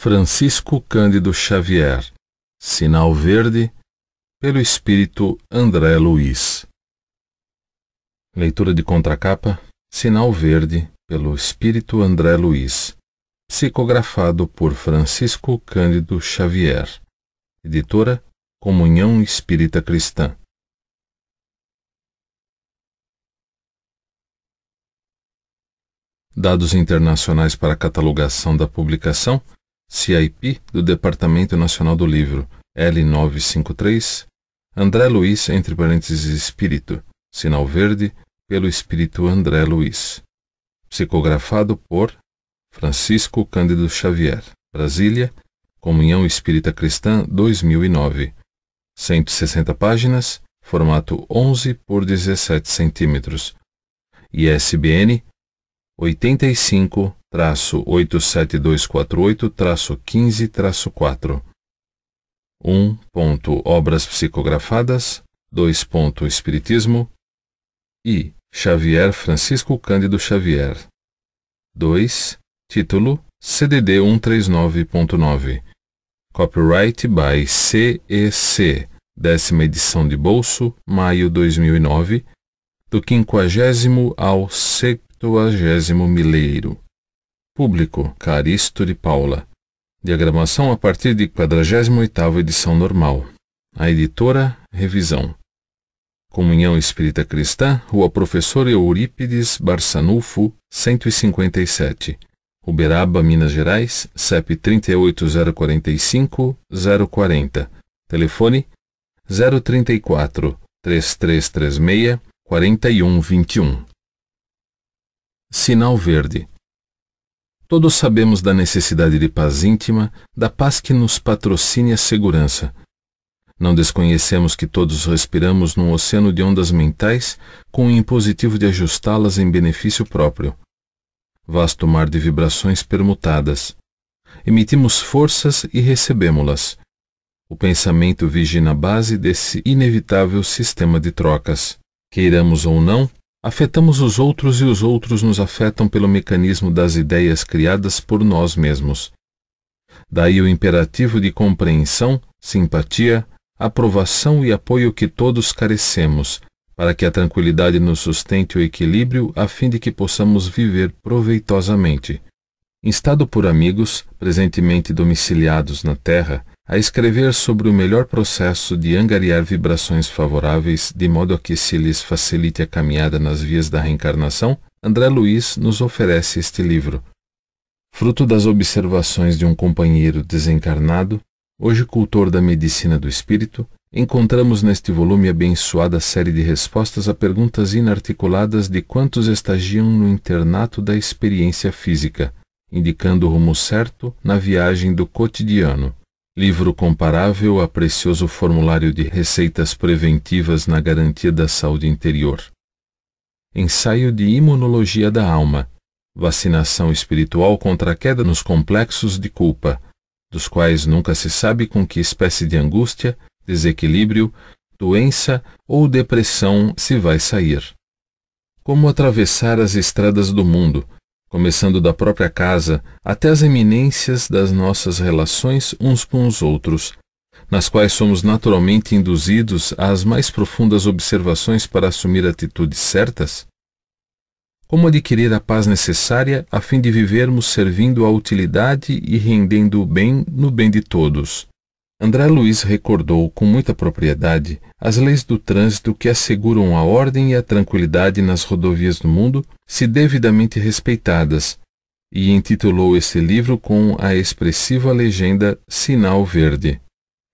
Francisco Cândido Xavier, Sinal Verde, pelo espírito André Luiz. Leitura de contracapa, Sinal Verde, pelo espírito André Luiz, psicografado por Francisco Cândido Xavier, editora Comunhão Espírita Cristã. Dados internacionais para catalogação da publicação CIP do Departamento Nacional do Livro, L953, André Luiz, entre parênteses, espírito, sinal verde, pelo espírito André Luiz. Psicografado por Francisco Cândido Xavier, Brasília, Comunhão Espírita Cristã 2009. 160 páginas, formato 11 por 17 centímetros. ISBN 85 traço 87248, traço 15, traço 4. 1. obras psicografadas, 2. espiritismo e Xavier Francisco Cândido Xavier. 2. Título CDD 139.9. Copyright by CEC, décima edição de bolso, maio 2009, do quinquagésimo ao septuagésimo mileiro. Público, Caristo de Paula. Diagramação a partir de 48ª edição normal. A editora, Revisão. Comunhão Espírita Cristã, Rua Professor Eurípides Barçanufo, 157. Uberaba, Minas Gerais, CEP 38045-040. Telefone 034 3336 4121. Sinal Verde Todos sabemos da necessidade de paz íntima, da paz que nos patrocine a segurança. Não desconhecemos que todos respiramos num oceano de ondas mentais, com o impositivo de ajustá-las em benefício próprio. Vasto mar de vibrações permutadas. Emitimos forças e recebemos-las. O pensamento vigia na base desse inevitável sistema de trocas. Queiramos ou não, Afetamos os outros e os outros nos afetam pelo mecanismo das ideias criadas por nós mesmos. Daí o imperativo de compreensão, simpatia, aprovação e apoio que todos carecemos, para que a tranquilidade nos sustente o equilíbrio a fim de que possamos viver proveitosamente. Instado por amigos, presentemente domiciliados na terra, a escrever sobre o melhor processo de angariar vibrações favoráveis de modo a que se lhes facilite a caminhada nas vias da reencarnação, André Luiz nos oferece este livro. Fruto das observações de um companheiro desencarnado, hoje cultor da medicina do espírito, encontramos neste volume abençoada série de respostas a perguntas inarticuladas de quantos estagiam no internato da experiência física, indicando o rumo certo na viagem do cotidiano livro comparável a precioso formulário de receitas preventivas na garantia da saúde interior. Ensaio de imunologia da alma, vacinação espiritual contra a queda nos complexos de culpa, dos quais nunca se sabe com que espécie de angústia, desequilíbrio, doença ou depressão se vai sair. Como atravessar as estradas do mundo, começando da própria casa até as eminências das nossas relações uns com os outros, nas quais somos naturalmente induzidos às mais profundas observações para assumir atitudes certas? Como adquirir a paz necessária a fim de vivermos servindo à utilidade e rendendo o bem no bem de todos? André Luiz recordou com muita propriedade as leis do trânsito que asseguram a ordem e a tranquilidade nas rodovias do mundo, se devidamente respeitadas, e intitulou este livro com a expressiva legenda Sinal Verde.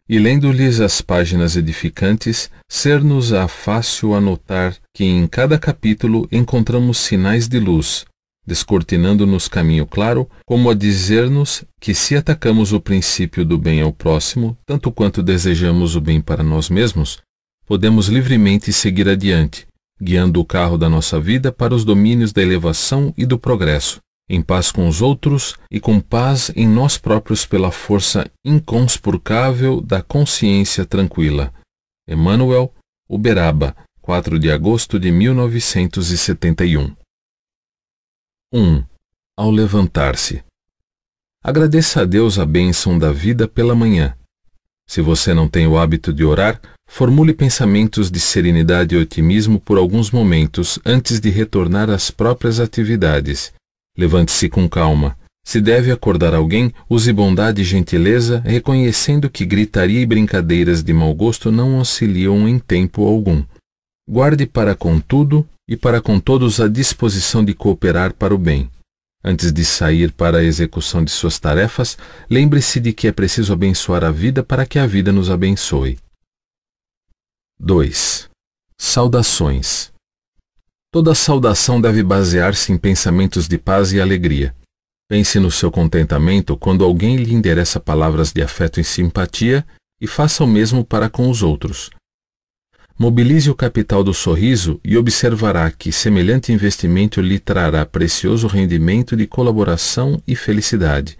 E lendo-lhes as páginas edificantes, ser-nos-á fácil anotar que em cada capítulo encontramos sinais de luz, descortinando-nos caminho claro, como a dizer-nos que se atacamos o princípio do bem ao próximo, tanto quanto desejamos o bem para nós mesmos, podemos livremente seguir adiante, guiando o carro da nossa vida para os domínios da elevação e do progresso, em paz com os outros e com paz em nós próprios pela força inconspurcável da consciência tranquila. Emmanuel Uberaba, 4 de agosto de 1971 1. Ao levantar-se. Agradeça a Deus a bênção da vida pela manhã. Se você não tem o hábito de orar, formule pensamentos de serenidade e otimismo por alguns momentos antes de retornar às próprias atividades. Levante-se com calma. Se deve acordar alguém, use bondade e gentileza, reconhecendo que gritaria e brincadeiras de mau gosto não auxiliam em tempo algum. Guarde para, contudo, e para com todos a disposição de cooperar para o bem. Antes de sair para a execução de suas tarefas, lembre-se de que é preciso abençoar a vida para que a vida nos abençoe. 2. Saudações. Toda saudação deve basear-se em pensamentos de paz e alegria. Pense no seu contentamento quando alguém lhe endereça palavras de afeto e simpatia e faça o mesmo para com os outros. Mobilize o capital do sorriso e observará que semelhante investimento lhe trará precioso rendimento de colaboração e felicidade.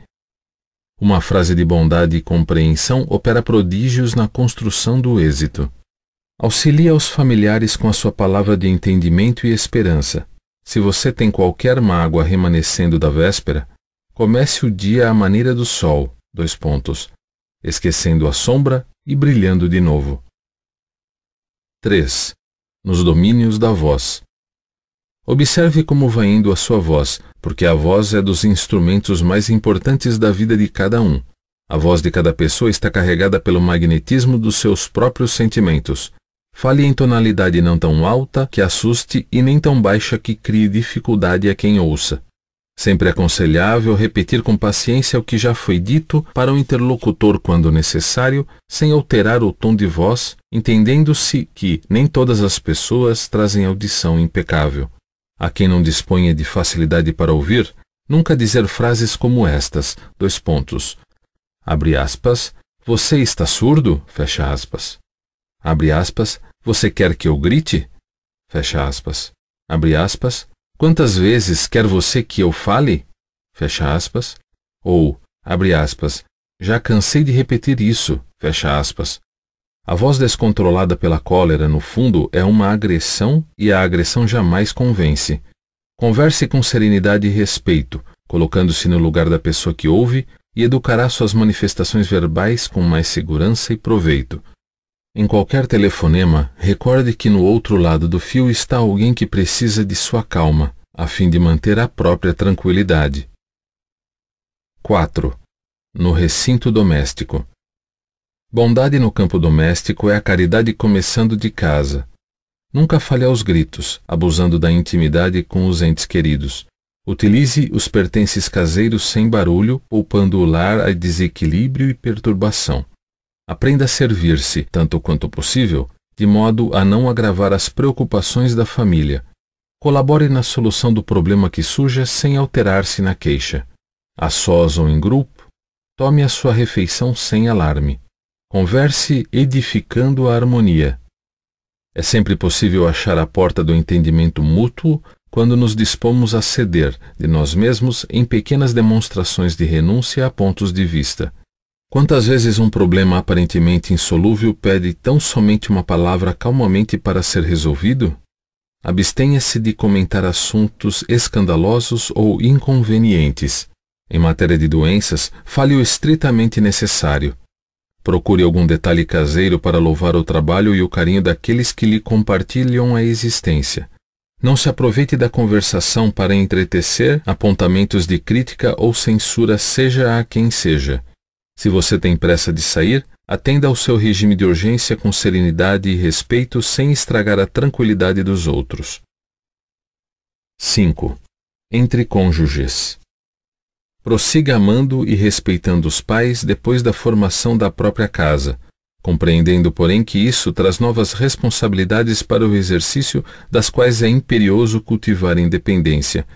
Uma frase de bondade e compreensão opera prodígios na construção do êxito. Auxilia os familiares com a sua palavra de entendimento e esperança. Se você tem qualquer mágoa remanescendo da véspera, comece o dia à maneira do sol, dois pontos, esquecendo a sombra e brilhando de novo. 3. Nos domínios da voz. Observe como vai indo a sua voz, porque a voz é dos instrumentos mais importantes da vida de cada um. A voz de cada pessoa está carregada pelo magnetismo dos seus próprios sentimentos. Fale em tonalidade não tão alta que assuste e nem tão baixa que crie dificuldade a quem ouça. Sempre é aconselhável repetir com paciência o que já foi dito para o interlocutor quando necessário, sem alterar o tom de voz, entendendo-se que nem todas as pessoas trazem audição impecável. A quem não disponha de facilidade para ouvir, nunca dizer frases como estas, dois pontos. Abre aspas, você está surdo? Fecha aspas. Abre aspas, você quer que eu grite? Fecha aspas. Abre aspas, quantas vezes quer você que eu fale? Fecha aspas. Ou, abre aspas, já cansei de repetir isso, fecha aspas. A voz descontrolada pela cólera, no fundo, é uma agressão e a agressão jamais convence. Converse com serenidade e respeito, colocando-se no lugar da pessoa que ouve e educará suas manifestações verbais com mais segurança e proveito. Em qualquer telefonema, recorde que no outro lado do fio está alguém que precisa de sua calma, a fim de manter a própria tranquilidade. 4. No recinto doméstico. Bondade no campo doméstico é a caridade começando de casa. Nunca falhe aos gritos, abusando da intimidade com os entes queridos. Utilize os pertences caseiros sem barulho, poupando o lar a desequilíbrio e perturbação. Aprenda a servir-se, tanto quanto possível, de modo a não agravar as preocupações da família. Colabore na solução do problema que surja sem alterar-se na queixa. A sós ou em grupo, tome a sua refeição sem alarme. Converse edificando a harmonia. É sempre possível achar a porta do entendimento mútuo quando nos dispomos a ceder de nós mesmos em pequenas demonstrações de renúncia a pontos de vista. Quantas vezes um problema aparentemente insolúvel pede tão somente uma palavra calmamente para ser resolvido? Abstenha-se de comentar assuntos escandalosos ou inconvenientes. Em matéria de doenças, fale o estritamente necessário. Procure algum detalhe caseiro para louvar o trabalho e o carinho daqueles que lhe compartilham a existência. Não se aproveite da conversação para entretecer apontamentos de crítica ou censura, seja a quem seja. Se você tem pressa de sair, atenda ao seu regime de urgência com serenidade e respeito sem estragar a tranquilidade dos outros. 5. Entre cônjuges prossiga amando e respeitando os pais depois da formação da própria casa, compreendendo, porém, que isso traz novas responsabilidades para o exercício das quais é imperioso cultivar independência,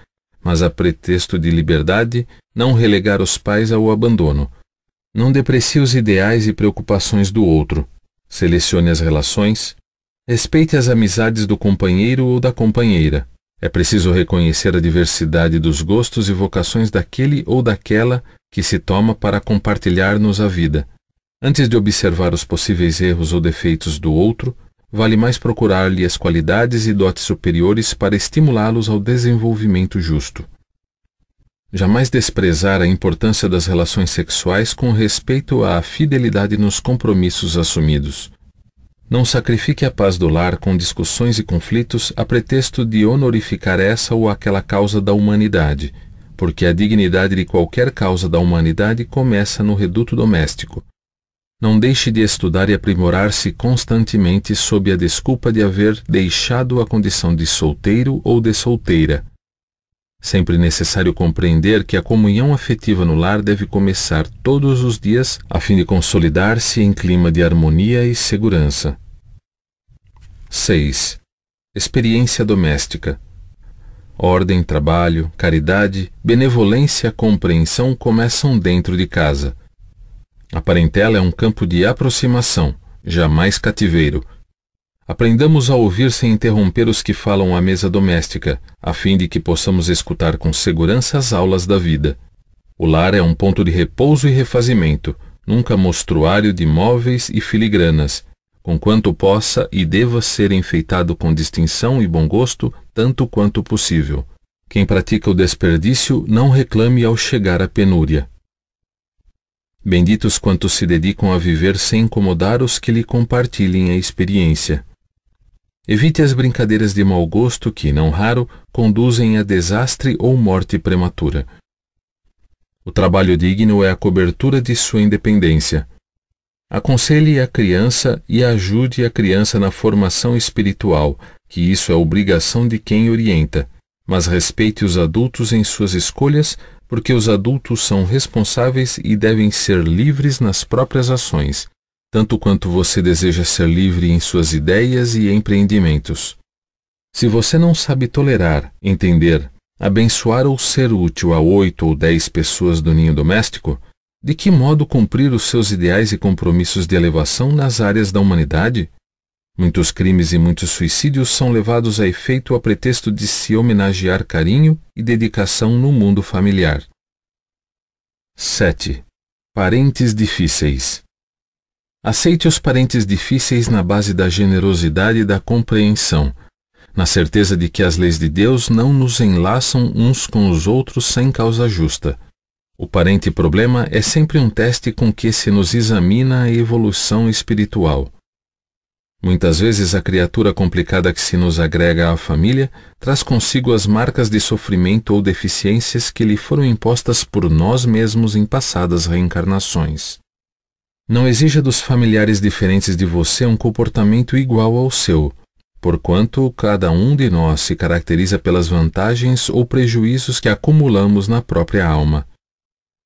mas a pretexto de liberdade, não relegar os pais ao abandono. Não deprecie os ideais e preocupações do outro. Selecione as relações. Respeite as amizades do companheiro ou da companheira. É preciso reconhecer a diversidade dos gostos e vocações daquele ou daquela que se toma para compartilhar-nos a vida. Antes de observar os possíveis erros ou defeitos do outro, vale mais procurar-lhe as qualidades e dotes superiores para estimulá-los ao desenvolvimento justo. Jamais desprezar a importância das relações sexuais com respeito à fidelidade nos compromissos assumidos. Não sacrifique a paz do lar com discussões e conflitos a pretexto de honorificar essa ou aquela causa da humanidade, porque a dignidade de qualquer causa da humanidade começa no reduto doméstico. Não deixe de estudar e aprimorar-se constantemente sob a desculpa de haver deixado a condição de solteiro ou de solteira, Sempre necessário compreender que a comunhão afetiva no lar deve começar todos os dias a fim de consolidar-se em clima de harmonia e segurança. 6. Experiência doméstica. Ordem, trabalho, caridade, benevolência, compreensão começam dentro de casa. A parentela é um campo de aproximação, jamais cativeiro, Aprendamos a ouvir sem interromper os que falam à mesa doméstica, a fim de que possamos escutar com segurança as aulas da vida. O lar é um ponto de repouso e refazimento, nunca mostruário de móveis e filigranas, conquanto possa e deva ser enfeitado com distinção e bom gosto, tanto quanto possível. Quem pratica o desperdício não reclame ao chegar à penúria. Benditos quantos se dedicam a viver sem incomodar os que lhe compartilhem a experiência. Evite as brincadeiras de mau gosto que, não raro, conduzem a desastre ou morte prematura. O trabalho digno é a cobertura de sua independência. Aconselhe a criança e ajude a criança na formação espiritual, que isso é obrigação de quem orienta, mas respeite os adultos em suas escolhas, porque os adultos são responsáveis e devem ser livres nas próprias ações tanto quanto você deseja ser livre em suas ideias e empreendimentos. Se você não sabe tolerar, entender, abençoar ou ser útil a oito ou dez pessoas do ninho doméstico, de que modo cumprir os seus ideais e compromissos de elevação nas áreas da humanidade? Muitos crimes e muitos suicídios são levados a efeito a pretexto de se homenagear carinho e dedicação no mundo familiar. 7. Parentes difíceis. Aceite os parentes difíceis na base da generosidade e da compreensão, na certeza de que as leis de Deus não nos enlaçam uns com os outros sem causa justa. O parente problema é sempre um teste com que se nos examina a evolução espiritual. Muitas vezes a criatura complicada que se nos agrega à família traz consigo as marcas de sofrimento ou deficiências que lhe foram impostas por nós mesmos em passadas reencarnações. Não exija dos familiares diferentes de você um comportamento igual ao seu, porquanto cada um de nós se caracteriza pelas vantagens ou prejuízos que acumulamos na própria alma.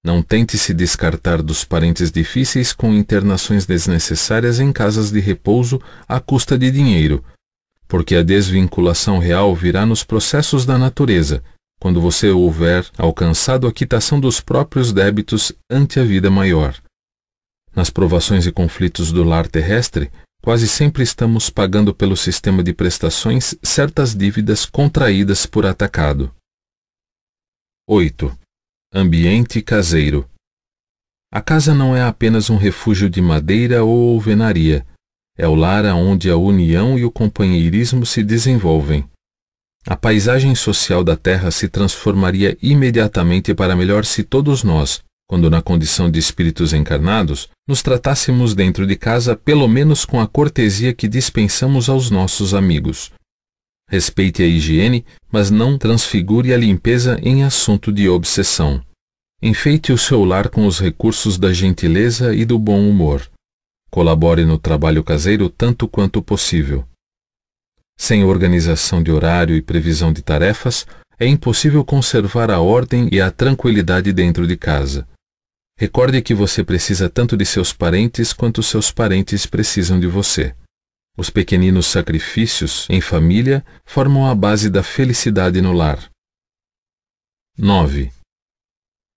Não tente se descartar dos parentes difíceis com internações desnecessárias em casas de repouso à custa de dinheiro, porque a desvinculação real virá nos processos da natureza, quando você houver alcançado a quitação dos próprios débitos ante a vida maior. Nas provações e conflitos do lar terrestre, quase sempre estamos pagando pelo sistema de prestações certas dívidas contraídas por atacado. 8. Ambiente caseiro. A casa não é apenas um refúgio de madeira ou alvenaria. É o lar aonde a união e o companheirismo se desenvolvem. A paisagem social da Terra se transformaria imediatamente para melhor se todos nós, quando na condição de espíritos encarnados, nos tratássemos dentro de casa pelo menos com a cortesia que dispensamos aos nossos amigos. Respeite a higiene, mas não transfigure a limpeza em assunto de obsessão. Enfeite o seu lar com os recursos da gentileza e do bom humor. Colabore no trabalho caseiro tanto quanto possível. Sem organização de horário e previsão de tarefas, é impossível conservar a ordem e a tranquilidade dentro de casa. Recorde que você precisa tanto de seus parentes quanto seus parentes precisam de você. Os pequeninos sacrifícios em família formam a base da felicidade no lar. 9.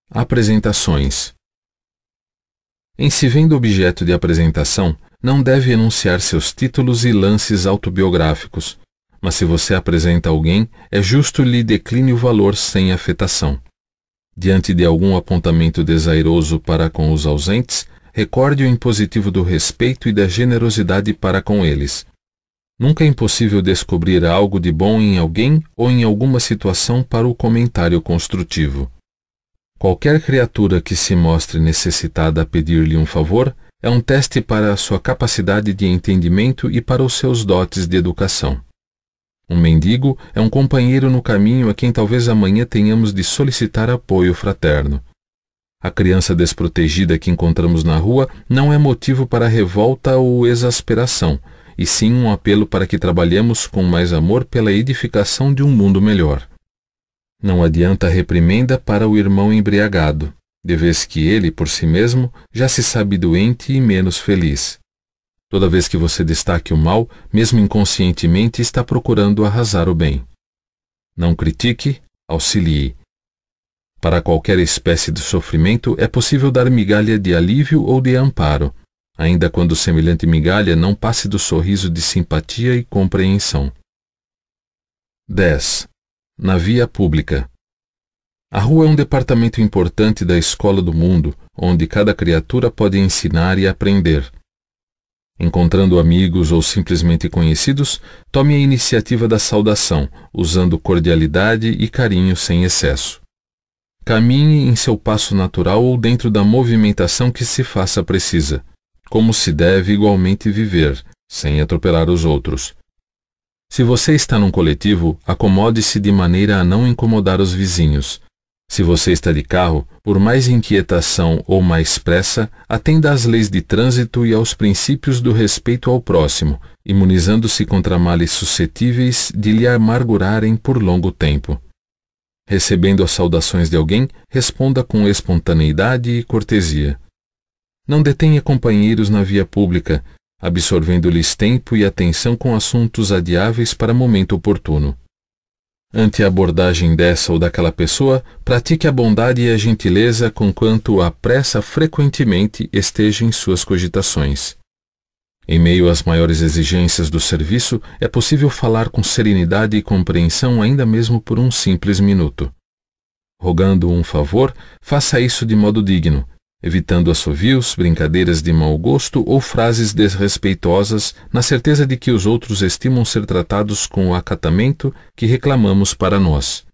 Apresentações Em se vendo objeto de apresentação, não deve enunciar seus títulos e lances autobiográficos, mas se você apresenta alguém, é justo lhe decline o valor sem afetação. Diante de algum apontamento desairoso para com os ausentes, recorde o impositivo do respeito e da generosidade para com eles. Nunca é impossível descobrir algo de bom em alguém ou em alguma situação para o comentário construtivo. Qualquer criatura que se mostre necessitada a pedir-lhe um favor é um teste para a sua capacidade de entendimento e para os seus dotes de educação. Um mendigo é um companheiro no caminho a quem talvez amanhã tenhamos de solicitar apoio fraterno. A criança desprotegida que encontramos na rua não é motivo para revolta ou exasperação, e sim um apelo para que trabalhemos com mais amor pela edificação de um mundo melhor. Não adianta reprimenda para o irmão embriagado, de vez que ele, por si mesmo, já se sabe doente e menos feliz. Toda vez que você destaque o mal, mesmo inconscientemente está procurando arrasar o bem. Não critique, auxilie. Para qualquer espécie de sofrimento é possível dar migalha de alívio ou de amparo, ainda quando semelhante migalha não passe do sorriso de simpatia e compreensão. 10. Na via pública. A rua é um departamento importante da escola do mundo, onde cada criatura pode ensinar e aprender. Encontrando amigos ou simplesmente conhecidos, tome a iniciativa da saudação, usando cordialidade e carinho sem excesso. Caminhe em seu passo natural ou dentro da movimentação que se faça precisa, como se deve igualmente viver, sem atropelar os outros. Se você está num coletivo, acomode-se de maneira a não incomodar os vizinhos, se você está de carro, por mais inquietação ou mais pressa, atenda às leis de trânsito e aos princípios do respeito ao próximo, imunizando-se contra males suscetíveis de lhe amargurarem por longo tempo. Recebendo as saudações de alguém, responda com espontaneidade e cortesia. Não detenha companheiros na via pública, absorvendo-lhes tempo e atenção com assuntos adiáveis para momento oportuno ante a abordagem dessa ou daquela pessoa, pratique a bondade e a gentileza com quanto a pressa frequentemente esteja em suas cogitações. Em meio às maiores exigências do serviço, é possível falar com serenidade e compreensão ainda mesmo por um simples minuto. Rogando um favor, faça isso de modo digno, evitando assovios, brincadeiras de mau gosto ou frases desrespeitosas, na certeza de que os outros estimam ser tratados com o acatamento que reclamamos para nós.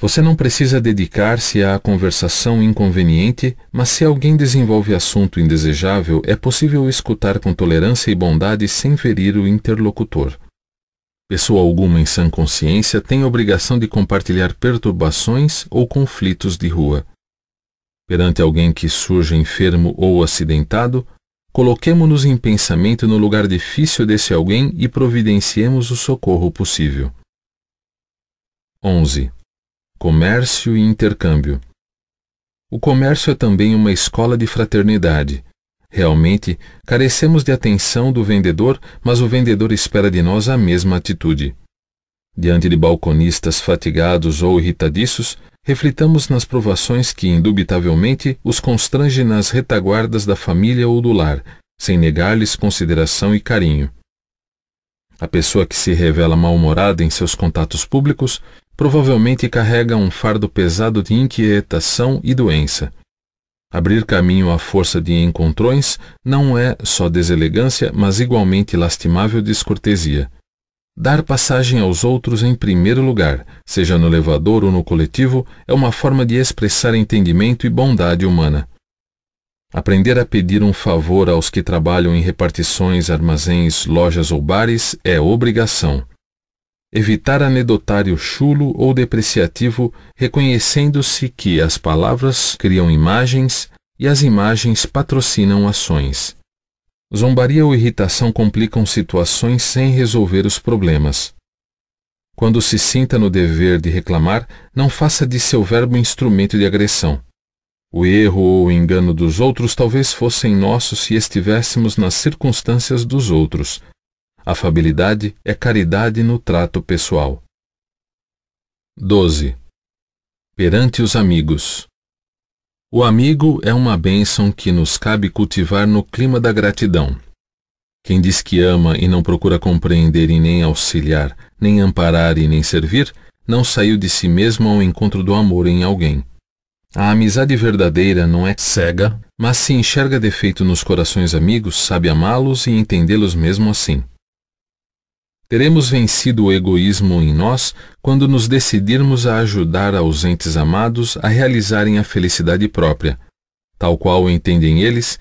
Você não precisa dedicar-se à conversação inconveniente, mas se alguém desenvolve assunto indesejável, é possível escutar com tolerância e bondade sem ferir o interlocutor. Pessoa alguma em sã consciência tem obrigação de compartilhar perturbações ou conflitos de rua. Perante alguém que surge enfermo ou acidentado, coloquemo-nos em pensamento no lugar difícil desse alguém e providenciemos o socorro possível. 11. Comércio e intercâmbio. O comércio é também uma escola de fraternidade. Realmente, carecemos de atenção do vendedor, mas o vendedor espera de nós a mesma atitude. Diante de balconistas fatigados ou irritadiços, reflitamos nas provações que, indubitavelmente, os constrange nas retaguardas da família ou do lar, sem negar-lhes consideração e carinho. A pessoa que se revela mal-humorada em seus contatos públicos provavelmente carrega um fardo pesado de inquietação e doença. Abrir caminho à força de encontrões não é só deselegância, mas igualmente lastimável descortesia. Dar passagem aos outros em primeiro lugar, seja no elevador ou no coletivo, é uma forma de expressar entendimento e bondade humana. Aprender a pedir um favor aos que trabalham em repartições, armazéns, lojas ou bares é obrigação. Evitar anedotário chulo ou depreciativo, reconhecendo-se que as palavras criam imagens e as imagens patrocinam ações. Zombaria ou irritação complicam situações sem resolver os problemas. Quando se sinta no dever de reclamar, não faça de seu verbo instrumento de agressão. O erro ou o engano dos outros talvez fossem nossos se estivéssemos nas circunstâncias dos outros. Afabilidade é caridade no trato pessoal. 12. Perante os amigos. O amigo é uma bênção que nos cabe cultivar no clima da gratidão. Quem diz que ama e não procura compreender e nem auxiliar, nem amparar e nem servir, não saiu de si mesmo ao encontro do amor em alguém. A amizade verdadeira não é cega, mas se enxerga defeito nos corações amigos, sabe amá-los e entendê-los mesmo assim. Teremos vencido o egoísmo em nós quando nos decidirmos a ajudar aos entes amados a realizarem a felicidade própria. Tal qual entendem eles,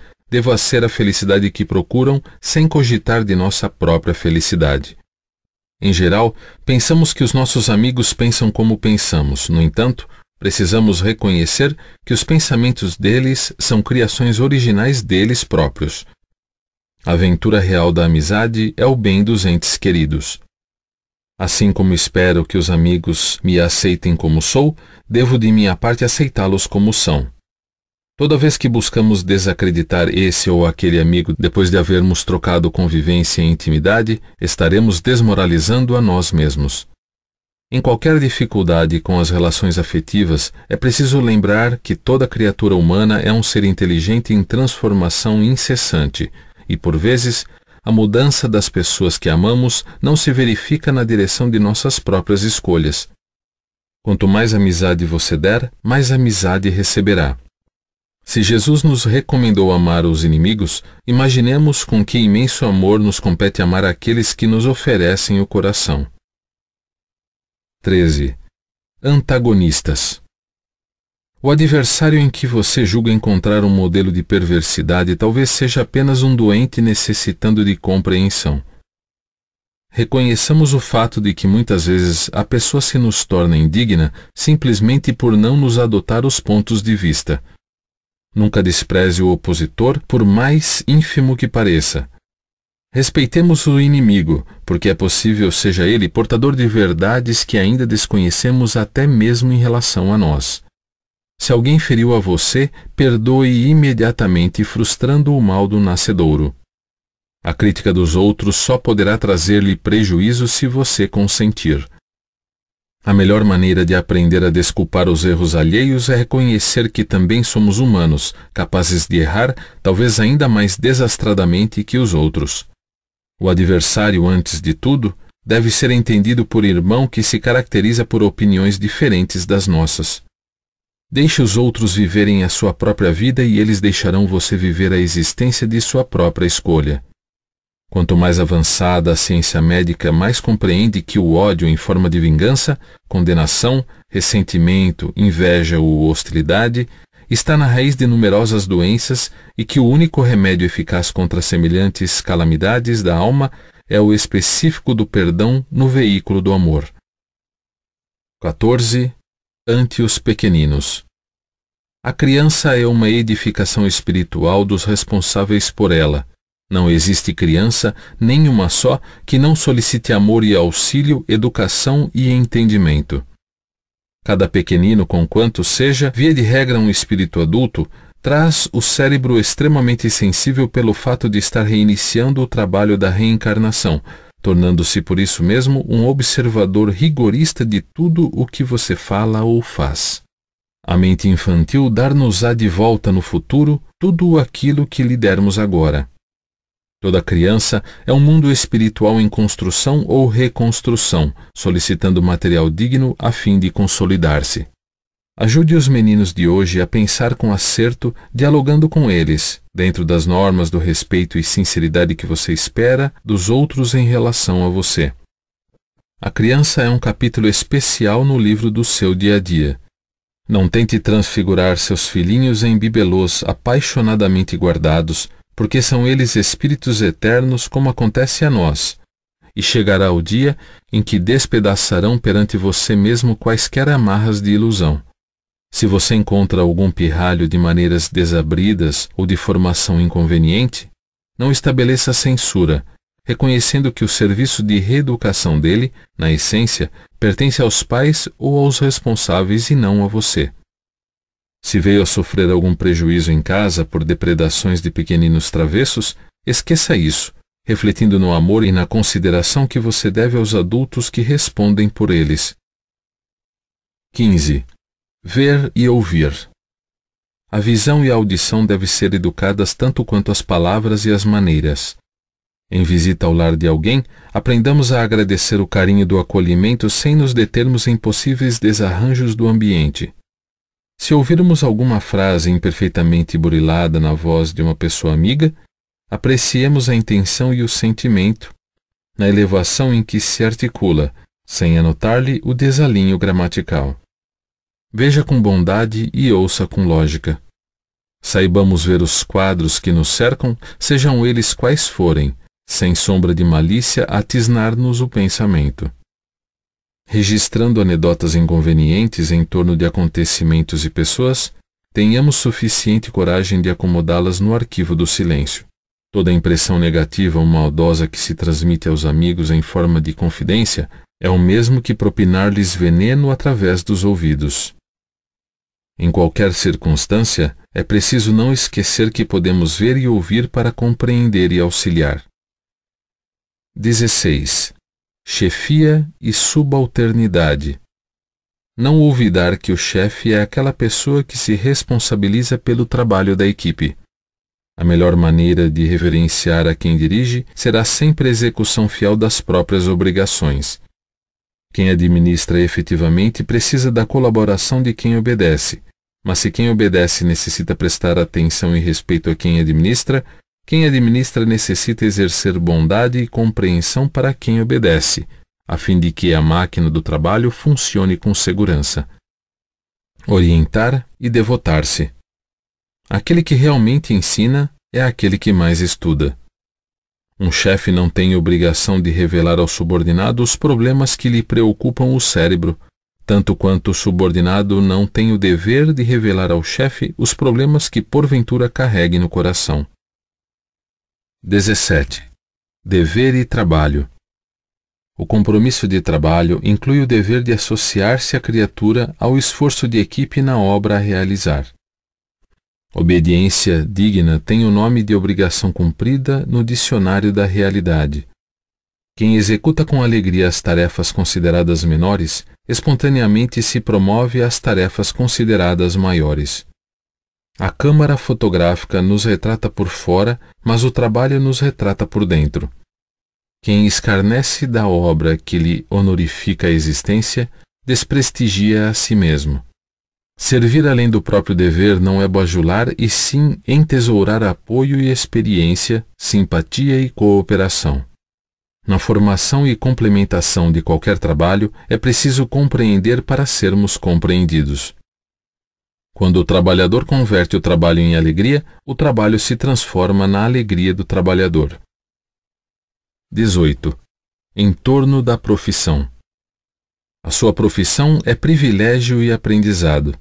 a ser a felicidade que procuram sem cogitar de nossa própria felicidade. Em geral, pensamos que os nossos amigos pensam como pensamos, no entanto, precisamos reconhecer que os pensamentos deles são criações originais deles próprios, a aventura real da amizade é o bem dos entes queridos. Assim como espero que os amigos me aceitem como sou, devo de minha parte aceitá-los como são. Toda vez que buscamos desacreditar esse ou aquele amigo depois de havermos trocado convivência e intimidade, estaremos desmoralizando a nós mesmos. Em qualquer dificuldade com as relações afetivas, é preciso lembrar que toda criatura humana é um ser inteligente em transformação incessante, e por vezes, a mudança das pessoas que amamos não se verifica na direção de nossas próprias escolhas. Quanto mais amizade você der, mais amizade receberá. Se Jesus nos recomendou amar os inimigos, imaginemos com que imenso amor nos compete amar aqueles que nos oferecem o coração. 13. Antagonistas o adversário em que você julga encontrar um modelo de perversidade talvez seja apenas um doente necessitando de compreensão. Reconheçamos o fato de que muitas vezes a pessoa se nos torna indigna simplesmente por não nos adotar os pontos de vista. Nunca despreze o opositor, por mais ínfimo que pareça. Respeitemos o inimigo, porque é possível seja ele portador de verdades que ainda desconhecemos até mesmo em relação a nós. Se alguém feriu a você, perdoe imediatamente, frustrando o mal do nascedouro. A crítica dos outros só poderá trazer-lhe prejuízo se você consentir. A melhor maneira de aprender a desculpar os erros alheios é reconhecer que também somos humanos, capazes de errar, talvez ainda mais desastradamente que os outros. O adversário, antes de tudo, deve ser entendido por irmão que se caracteriza por opiniões diferentes das nossas. Deixe os outros viverem a sua própria vida e eles deixarão você viver a existência de sua própria escolha. Quanto mais avançada a ciência médica, mais compreende que o ódio em forma de vingança, condenação, ressentimento, inveja ou hostilidade está na raiz de numerosas doenças e que o único remédio eficaz contra semelhantes calamidades da alma é o específico do perdão no veículo do amor. 14 ante os pequeninos. A criança é uma edificação espiritual dos responsáveis por ela. Não existe criança, nenhuma só, que não solicite amor e auxílio, educação e entendimento. Cada pequenino, conquanto seja, via de regra um espírito adulto, traz o cérebro extremamente sensível pelo fato de estar reiniciando o trabalho da reencarnação, tornando-se por isso mesmo um observador rigorista de tudo o que você fala ou faz. A mente infantil dar-nos-á de volta no futuro tudo aquilo que lhe dermos agora. Toda criança é um mundo espiritual em construção ou reconstrução, solicitando material digno a fim de consolidar-se. Ajude os meninos de hoje a pensar com acerto, dialogando com eles, dentro das normas do respeito e sinceridade que você espera dos outros em relação a você. A criança é um capítulo especial no livro do seu dia a dia. Não tente transfigurar seus filhinhos em bibelôs apaixonadamente guardados, porque são eles espíritos eternos, como acontece a nós. E chegará o dia em que despedaçarão perante você mesmo quaisquer amarras de ilusão. Se você encontra algum pirralho de maneiras desabridas ou de formação inconveniente, não estabeleça censura, reconhecendo que o serviço de reeducação dele, na essência, pertence aos pais ou aos responsáveis e não a você. Se veio a sofrer algum prejuízo em casa por depredações de pequeninos travessos, esqueça isso, refletindo no amor e na consideração que você deve aos adultos que respondem por eles. 15 ver e ouvir. A visão e a audição devem ser educadas tanto quanto as palavras e as maneiras. Em visita ao lar de alguém, aprendamos a agradecer o carinho do acolhimento sem nos determos em possíveis desarranjos do ambiente. Se ouvirmos alguma frase imperfeitamente burilada na voz de uma pessoa amiga, apreciemos a intenção e o sentimento, na elevação em que se articula, sem anotar-lhe o desalinho gramatical. Veja com bondade e ouça com lógica. Saibamos ver os quadros que nos cercam, sejam eles quais forem, sem sombra de malícia atisnar-nos o pensamento. Registrando anedotas inconvenientes em torno de acontecimentos e pessoas, tenhamos suficiente coragem de acomodá-las no arquivo do silêncio. Toda impressão negativa ou maldosa que se transmite aos amigos em forma de confidência é o mesmo que propinar-lhes veneno através dos ouvidos. Em qualquer circunstância, é preciso não esquecer que podemos ver e ouvir para compreender e auxiliar. 16. Chefia e subalternidade. Não olvidar que o chefe é aquela pessoa que se responsabiliza pelo trabalho da equipe. A melhor maneira de reverenciar a quem dirige será sempre a execução fiel das próprias obrigações. Quem administra efetivamente precisa da colaboração de quem obedece, mas se quem obedece necessita prestar atenção e respeito a quem administra, quem administra necessita exercer bondade e compreensão para quem obedece, a fim de que a máquina do trabalho funcione com segurança. Orientar e devotar-se. Aquele que realmente ensina é aquele que mais estuda. Um chefe não tem obrigação de revelar ao subordinado os problemas que lhe preocupam o cérebro, tanto quanto o subordinado não tem o dever de revelar ao chefe os problemas que porventura carregue no coração. 17. Dever e trabalho. O compromisso de trabalho inclui o dever de associar-se a criatura ao esforço de equipe na obra a realizar. Obediência digna tem o nome de obrigação cumprida no dicionário da realidade. Quem executa com alegria as tarefas consideradas menores espontaneamente se promove às tarefas consideradas maiores. A câmara fotográfica nos retrata por fora, mas o trabalho nos retrata por dentro. Quem escarnece da obra que lhe honorifica a existência, desprestigia a si mesmo. Servir além do próprio dever não é bajular e sim entesourar apoio e experiência, simpatia e cooperação. Na formação e complementação de qualquer trabalho, é preciso compreender para sermos compreendidos. Quando o trabalhador converte o trabalho em alegria, o trabalho se transforma na alegria do trabalhador. 18. Em torno da profissão. A sua profissão é privilégio e aprendizado.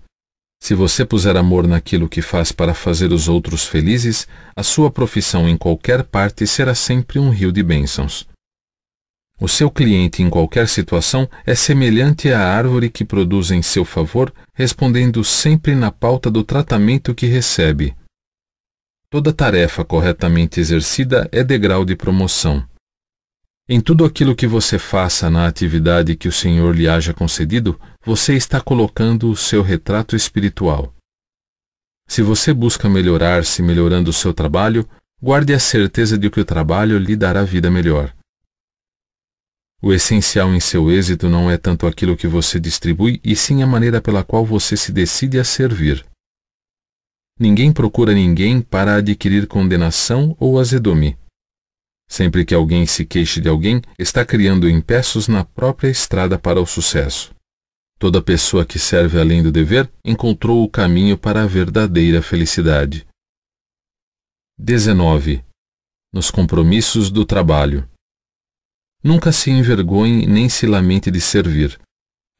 Se você puser amor naquilo que faz para fazer os outros felizes, a sua profissão em qualquer parte será sempre um rio de bênçãos. O seu cliente em qualquer situação é semelhante à árvore que produz em seu favor, respondendo sempre na pauta do tratamento que recebe. Toda tarefa corretamente exercida é degrau de promoção. Em tudo aquilo que você faça na atividade que o Senhor lhe haja concedido, você está colocando o seu retrato espiritual. Se você busca melhorar-se melhorando o seu trabalho, guarde a certeza de que o trabalho lhe dará vida melhor. O essencial em seu êxito não é tanto aquilo que você distribui, e sim a maneira pela qual você se decide a servir. Ninguém procura ninguém para adquirir condenação ou azedume. Sempre que alguém se queixe de alguém, está criando impeços na própria estrada para o sucesso. Toda pessoa que serve além do dever encontrou o caminho para a verdadeira felicidade. 19. Nos compromissos do trabalho. Nunca se envergonhe nem se lamente de servir.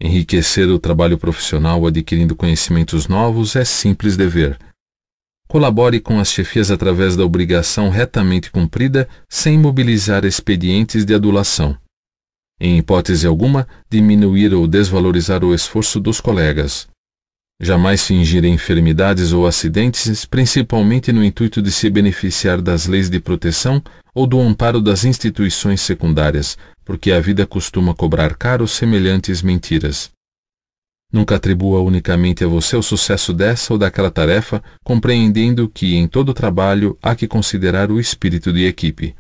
Enriquecer o trabalho profissional adquirindo conhecimentos novos é simples dever. Colabore com as chefias através da obrigação retamente cumprida, sem mobilizar expedientes de adulação. Em hipótese alguma, diminuir ou desvalorizar o esforço dos colegas jamais fingir enfermidades ou acidentes, principalmente no intuito de se beneficiar das leis de proteção ou do amparo das instituições secundárias, porque a vida costuma cobrar caro semelhantes mentiras. Nunca atribua unicamente a você o sucesso dessa ou daquela tarefa, compreendendo que em todo trabalho há que considerar o espírito de equipe.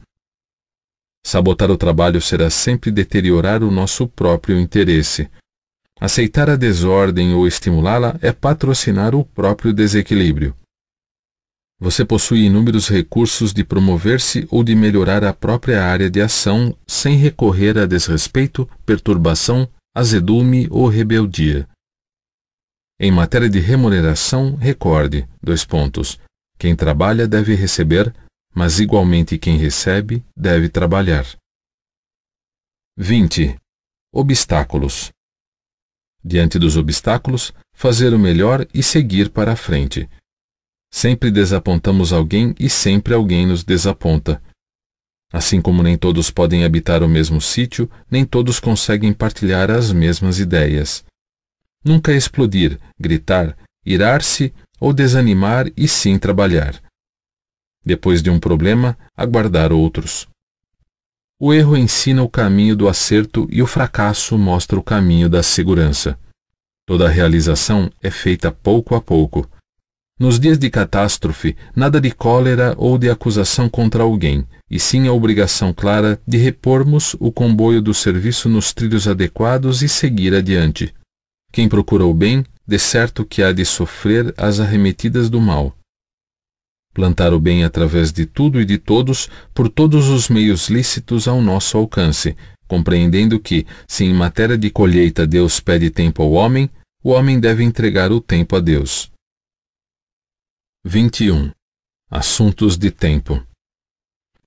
Sabotar o trabalho será sempre deteriorar o nosso próprio interesse, Aceitar a desordem ou estimulá-la é patrocinar o próprio desequilíbrio. Você possui inúmeros recursos de promover-se ou de melhorar a própria área de ação sem recorrer a desrespeito, perturbação, azedume ou rebeldia. Em matéria de remuneração, recorde, dois pontos. Quem trabalha deve receber, mas igualmente quem recebe deve trabalhar. 20. Obstáculos diante dos obstáculos, fazer o melhor e seguir para a frente. Sempre desapontamos alguém e sempre alguém nos desaponta. Assim como nem todos podem habitar o mesmo sítio, nem todos conseguem partilhar as mesmas ideias. Nunca explodir, gritar, irar-se ou desanimar e sim trabalhar. Depois de um problema, aguardar outros. O erro ensina o caminho do acerto e o fracasso mostra o caminho da segurança. Toda realização é feita pouco a pouco. Nos dias de catástrofe, nada de cólera ou de acusação contra alguém, e sim a obrigação clara de repormos o comboio do serviço nos trilhos adequados e seguir adiante. Quem procura o bem, de certo que há de sofrer as arremetidas do mal plantar o bem através de tudo e de todos, por todos os meios lícitos ao nosso alcance, compreendendo que, se em matéria de colheita Deus pede tempo ao homem, o homem deve entregar o tempo a Deus. 21. Assuntos de tempo.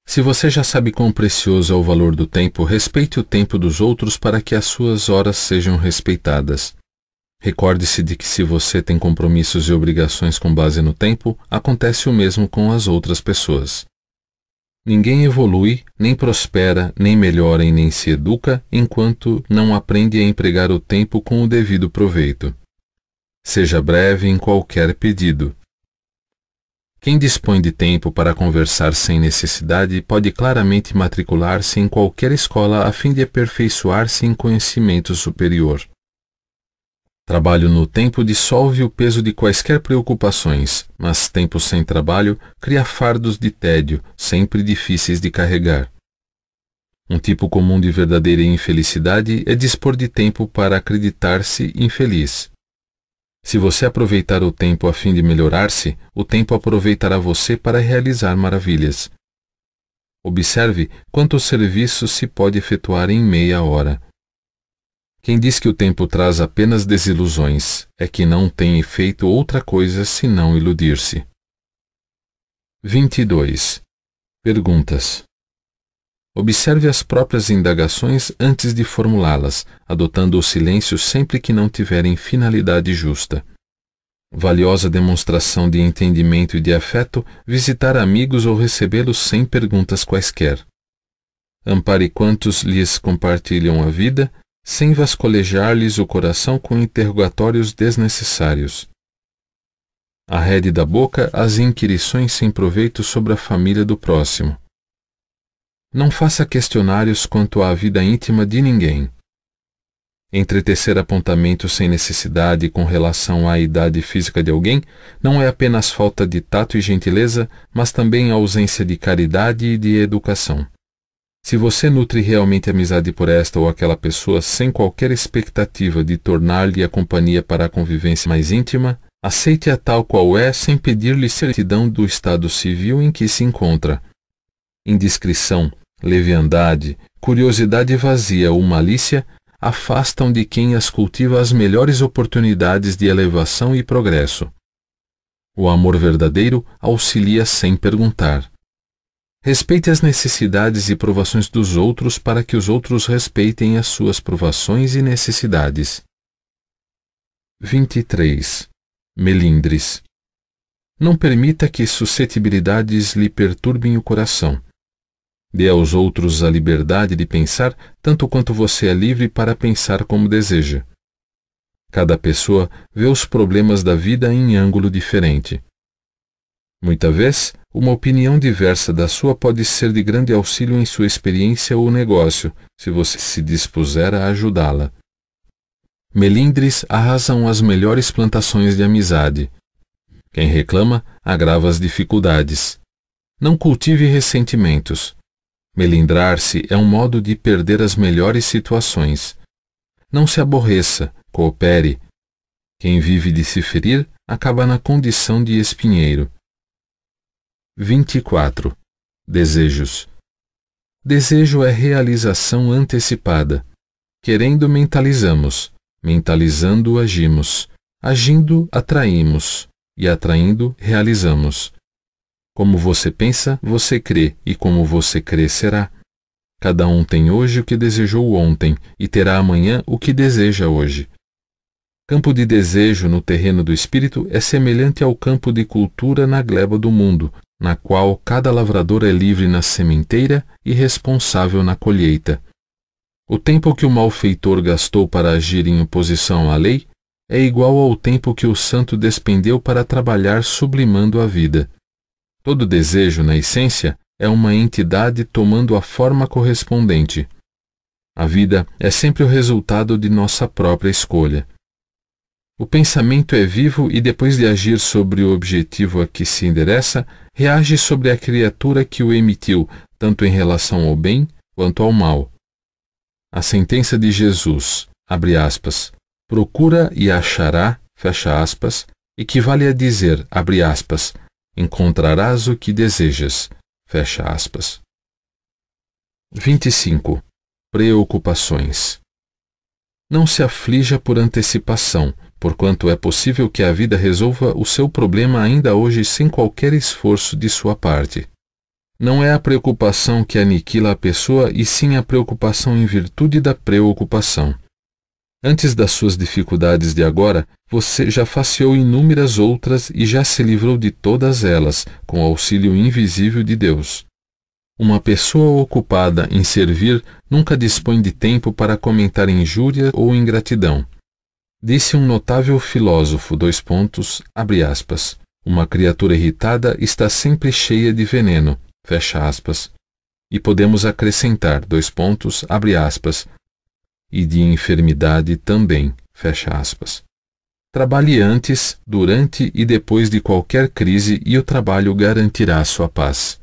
Se você já sabe quão precioso é o valor do tempo, respeite o tempo dos outros para que as suas horas sejam respeitadas. Recorde-se de que se você tem compromissos e obrigações com base no tempo, acontece o mesmo com as outras pessoas. Ninguém evolui, nem prospera, nem melhora e nem se educa enquanto não aprende a empregar o tempo com o devido proveito. Seja breve em qualquer pedido. Quem dispõe de tempo para conversar sem necessidade pode claramente matricular-se em qualquer escola a fim de aperfeiçoar-se em conhecimento superior. Trabalho no tempo dissolve o peso de quaisquer preocupações, mas tempo sem trabalho cria fardos de tédio, sempre difíceis de carregar. Um tipo comum de verdadeira infelicidade é dispor de tempo para acreditar-se infeliz. Se você aproveitar o tempo a fim de melhorar-se, o tempo aproveitará você para realizar maravilhas. Observe quanto serviço se pode efetuar em meia hora. Quem diz que o tempo traz apenas desilusões é que não tem feito outra coisa senão iludir-se. 22. Perguntas. Observe as próprias indagações antes de formulá-las, adotando o silêncio sempre que não tiverem finalidade justa. Valiosa demonstração de entendimento e de afeto visitar amigos ou recebê-los sem perguntas quaisquer. Ampare quantos lhes compartilham a vida sem vasculejar-lhes o coração com interrogatórios desnecessários. Arrede da boca as inquirições sem proveito sobre a família do próximo. Não faça questionários quanto à vida íntima de ninguém. Entretecer apontamentos sem necessidade com relação à idade física de alguém não é apenas falta de tato e gentileza, mas também ausência de caridade e de educação. Se você nutre realmente amizade por esta ou aquela pessoa sem qualquer expectativa de tornar-lhe a companhia para a convivência mais íntima, aceite-a tal qual é sem pedir-lhe certidão do estado civil em que se encontra. Indiscrição, leviandade, curiosidade vazia ou malícia afastam de quem as cultiva as melhores oportunidades de elevação e progresso. O amor verdadeiro auxilia sem perguntar. Respeite as necessidades e provações dos outros para que os outros respeitem as suas provações e necessidades. 23. Melindres. Não permita que suscetibilidades lhe perturbem o coração. Dê aos outros a liberdade de pensar tanto quanto você é livre para pensar como deseja. Cada pessoa vê os problemas da vida em ângulo diferente. Muita vez, uma opinião diversa da sua pode ser de grande auxílio em sua experiência ou negócio, se você se dispuser a ajudá-la. Melindres arrasam as melhores plantações de amizade. Quem reclama, agrava as dificuldades. Não cultive ressentimentos. Melindrar-se é um modo de perder as melhores situações. Não se aborreça, coopere. Quem vive de se ferir, acaba na condição de espinheiro. 24. Desejos. Desejo é realização antecipada. Querendo mentalizamos, mentalizando agimos, agindo atraímos e atraindo realizamos. Como você pensa, você crê, e como você crê será. Cada um tem hoje o que desejou ontem e terá amanhã o que deseja hoje. Campo de desejo no terreno do espírito é semelhante ao campo de cultura na gleba do mundo, na qual cada lavrador é livre na sementeira e responsável na colheita. O tempo que o malfeitor gastou para agir em oposição à lei é igual ao tempo que o santo despendeu para trabalhar sublimando a vida. Todo desejo, na essência, é uma entidade tomando a forma correspondente. A vida é sempre o resultado de nossa própria escolha. O pensamento é vivo e, depois de agir sobre o objetivo a que se endereça, reage sobre a criatura que o emitiu, tanto em relação ao bem quanto ao mal. A sentença de Jesus, abre aspas, procura e achará, fecha aspas, equivale a dizer, abre aspas, encontrarás o que desejas, fecha aspas. 25. Preocupações. Não se aflija por antecipação, porquanto é possível que a vida resolva o seu problema ainda hoje sem qualquer esforço de sua parte. Não é a preocupação que aniquila a pessoa e sim a preocupação em virtude da preocupação. Antes das suas dificuldades de agora, você já faceou inúmeras outras e já se livrou de todas elas, com auxílio invisível de Deus. Uma pessoa ocupada em servir nunca dispõe de tempo para comentar injúria ou ingratidão. Disse um notável filósofo, dois pontos, abre aspas, uma criatura irritada está sempre cheia de veneno, fecha aspas. E podemos acrescentar, dois pontos, abre aspas, e de enfermidade também, fecha aspas. Trabalhe antes, durante e depois de qualquer crise e o trabalho garantirá sua paz.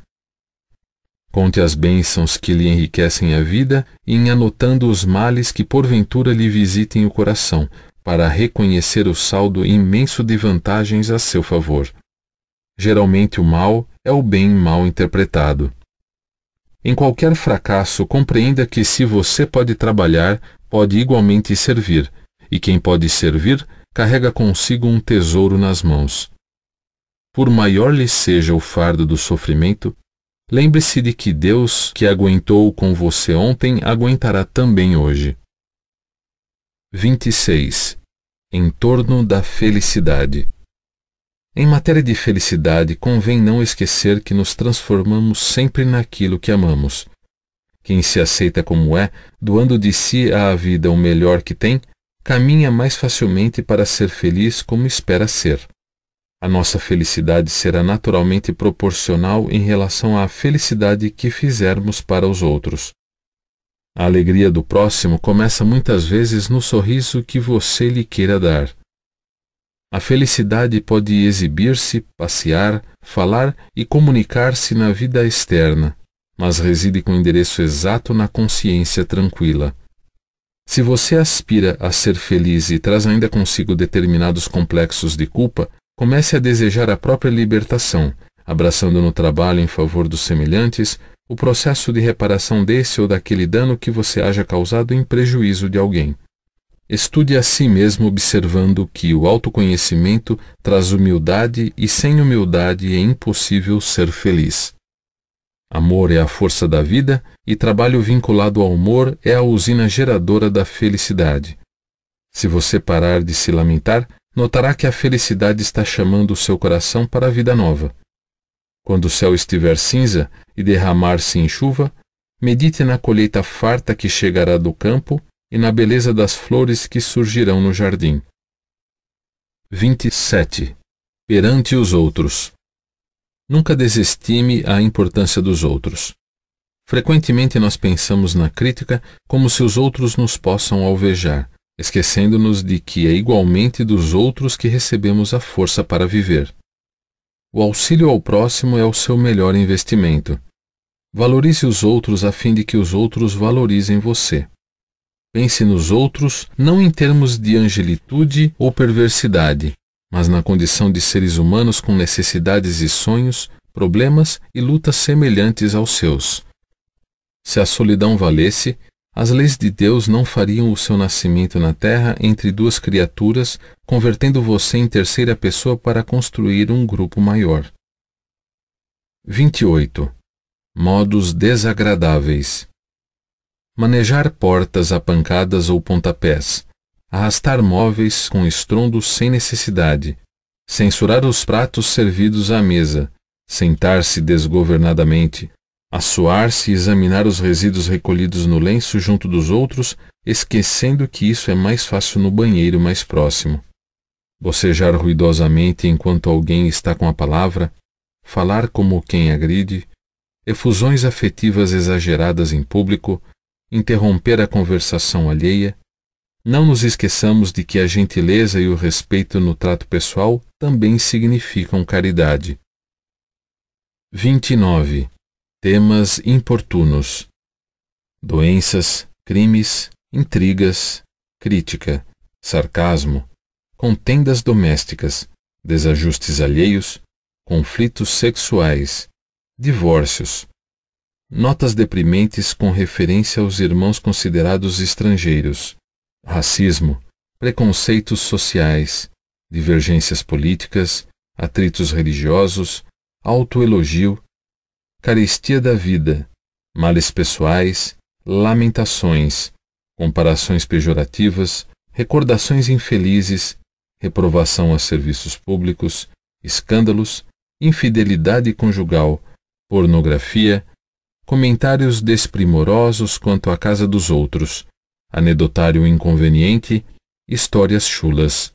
Conte as bênçãos que lhe enriquecem a vida e em anotando os males que porventura lhe visitem o coração, para reconhecer o saldo imenso de vantagens a seu favor. Geralmente o mal é o bem mal interpretado. Em qualquer fracasso, compreenda que se você pode trabalhar, pode igualmente servir, e quem pode servir, carrega consigo um tesouro nas mãos. Por maior lhe seja o fardo do sofrimento, lembre-se de que Deus que aguentou com você ontem aguentará também hoje. 26 Em torno da felicidade. Em matéria de felicidade, convém não esquecer que nos transformamos sempre naquilo que amamos. Quem se aceita como é, doando de si à vida o melhor que tem, caminha mais facilmente para ser feliz como espera ser. A nossa felicidade será naturalmente proporcional em relação à felicidade que fizermos para os outros. A alegria do próximo começa muitas vezes no sorriso que você lhe queira dar. A felicidade pode exibir-se, passear, falar e comunicar-se na vida externa, mas reside com endereço exato na consciência tranquila. Se você aspira a ser feliz e traz ainda consigo determinados complexos de culpa, comece a desejar a própria libertação, abraçando no trabalho em favor dos semelhantes o processo de reparação desse ou daquele dano que você haja causado em prejuízo de alguém. Estude a si mesmo observando que o autoconhecimento traz humildade e sem humildade é impossível ser feliz. Amor é a força da vida e trabalho vinculado ao amor é a usina geradora da felicidade. Se você parar de se lamentar, notará que a felicidade está chamando o seu coração para a vida nova. Quando o céu estiver cinza e derramar-se em chuva, medite na colheita farta que chegará do campo e na beleza das flores que surgirão no jardim. 27. Perante os outros. Nunca desestime a importância dos outros. Frequentemente nós pensamos na crítica como se os outros nos possam alvejar, esquecendo-nos de que é igualmente dos outros que recebemos a força para viver. O auxílio ao próximo é o seu melhor investimento. Valorize os outros a fim de que os outros valorizem você. Pense nos outros não em termos de angelitude ou perversidade, mas na condição de seres humanos com necessidades e sonhos, problemas e lutas semelhantes aos seus. Se a solidão valesse, as leis de Deus não fariam o seu nascimento na terra entre duas criaturas, convertendo você em terceira pessoa para construir um grupo maior. 28. Modos desagradáveis. Manejar portas a pancadas ou pontapés. Arrastar móveis com estrondo sem necessidade. Censurar os pratos servidos à mesa. Sentar-se desgovernadamente assoar-se e examinar os resíduos recolhidos no lenço junto dos outros, esquecendo que isso é mais fácil no banheiro mais próximo. Bocejar ruidosamente enquanto alguém está com a palavra, falar como quem agride, efusões afetivas exageradas em público, interromper a conversação alheia, não nos esqueçamos de que a gentileza e o respeito no trato pessoal também significam caridade. 29 temas importunos, doenças, crimes, intrigas, crítica, sarcasmo, contendas domésticas, desajustes alheios, conflitos sexuais, divórcios, notas deprimentes com referência aos irmãos considerados estrangeiros, racismo, preconceitos sociais, divergências políticas, atritos religiosos, autoelogio, carestia da vida, males pessoais, lamentações, comparações pejorativas, recordações infelizes, reprovação a serviços públicos, escândalos, infidelidade conjugal, pornografia, comentários desprimorosos quanto à casa dos outros, anedotário inconveniente, histórias chulas.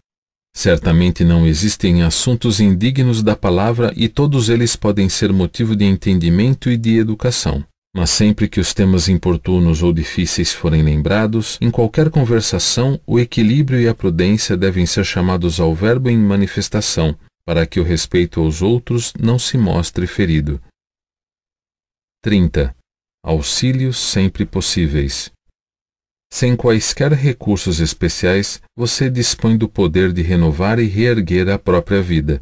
Certamente não existem assuntos indignos da palavra e todos eles podem ser motivo de entendimento e de educação. Mas sempre que os temas importunos ou difíceis forem lembrados, em qualquer conversação, o equilíbrio e a prudência devem ser chamados ao verbo em manifestação, para que o respeito aos outros não se mostre ferido. 30. Auxílios sempre possíveis. Sem quaisquer recursos especiais, você dispõe do poder de renovar e reerguer a própria vida.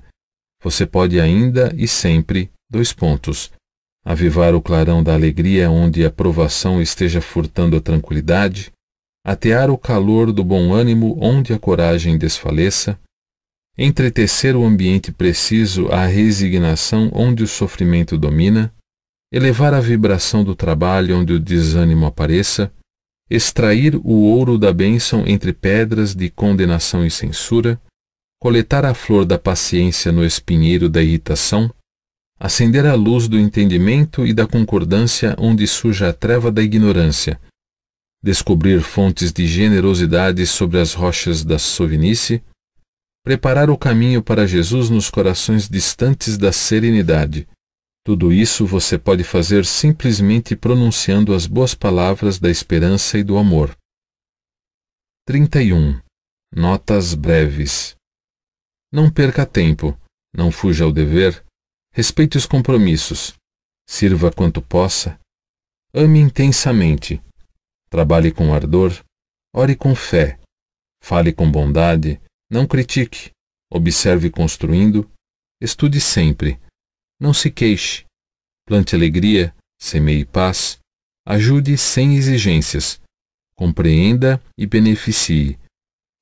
Você pode ainda e sempre, dois pontos, avivar o clarão da alegria onde a provação esteja furtando a tranquilidade, atear o calor do bom ânimo onde a coragem desfaleça, entretecer o ambiente preciso à resignação onde o sofrimento domina, elevar a vibração do trabalho onde o desânimo apareça, extrair o ouro da bênção entre pedras de condenação e censura, coletar a flor da paciência no espinheiro da irritação, acender a luz do entendimento e da concordância onde surge a treva da ignorância, descobrir fontes de generosidade sobre as rochas da sovinice, preparar o caminho para Jesus nos corações distantes da serenidade, tudo isso você pode fazer simplesmente pronunciando as boas palavras da esperança e do amor. 31. Notas breves. Não perca tempo, não fuja ao dever, respeite os compromissos, sirva quanto possa, ame intensamente, trabalhe com ardor, ore com fé, fale com bondade, não critique, observe construindo, estude sempre não se queixe. Plante alegria, semeie paz, ajude sem exigências, compreenda e beneficie.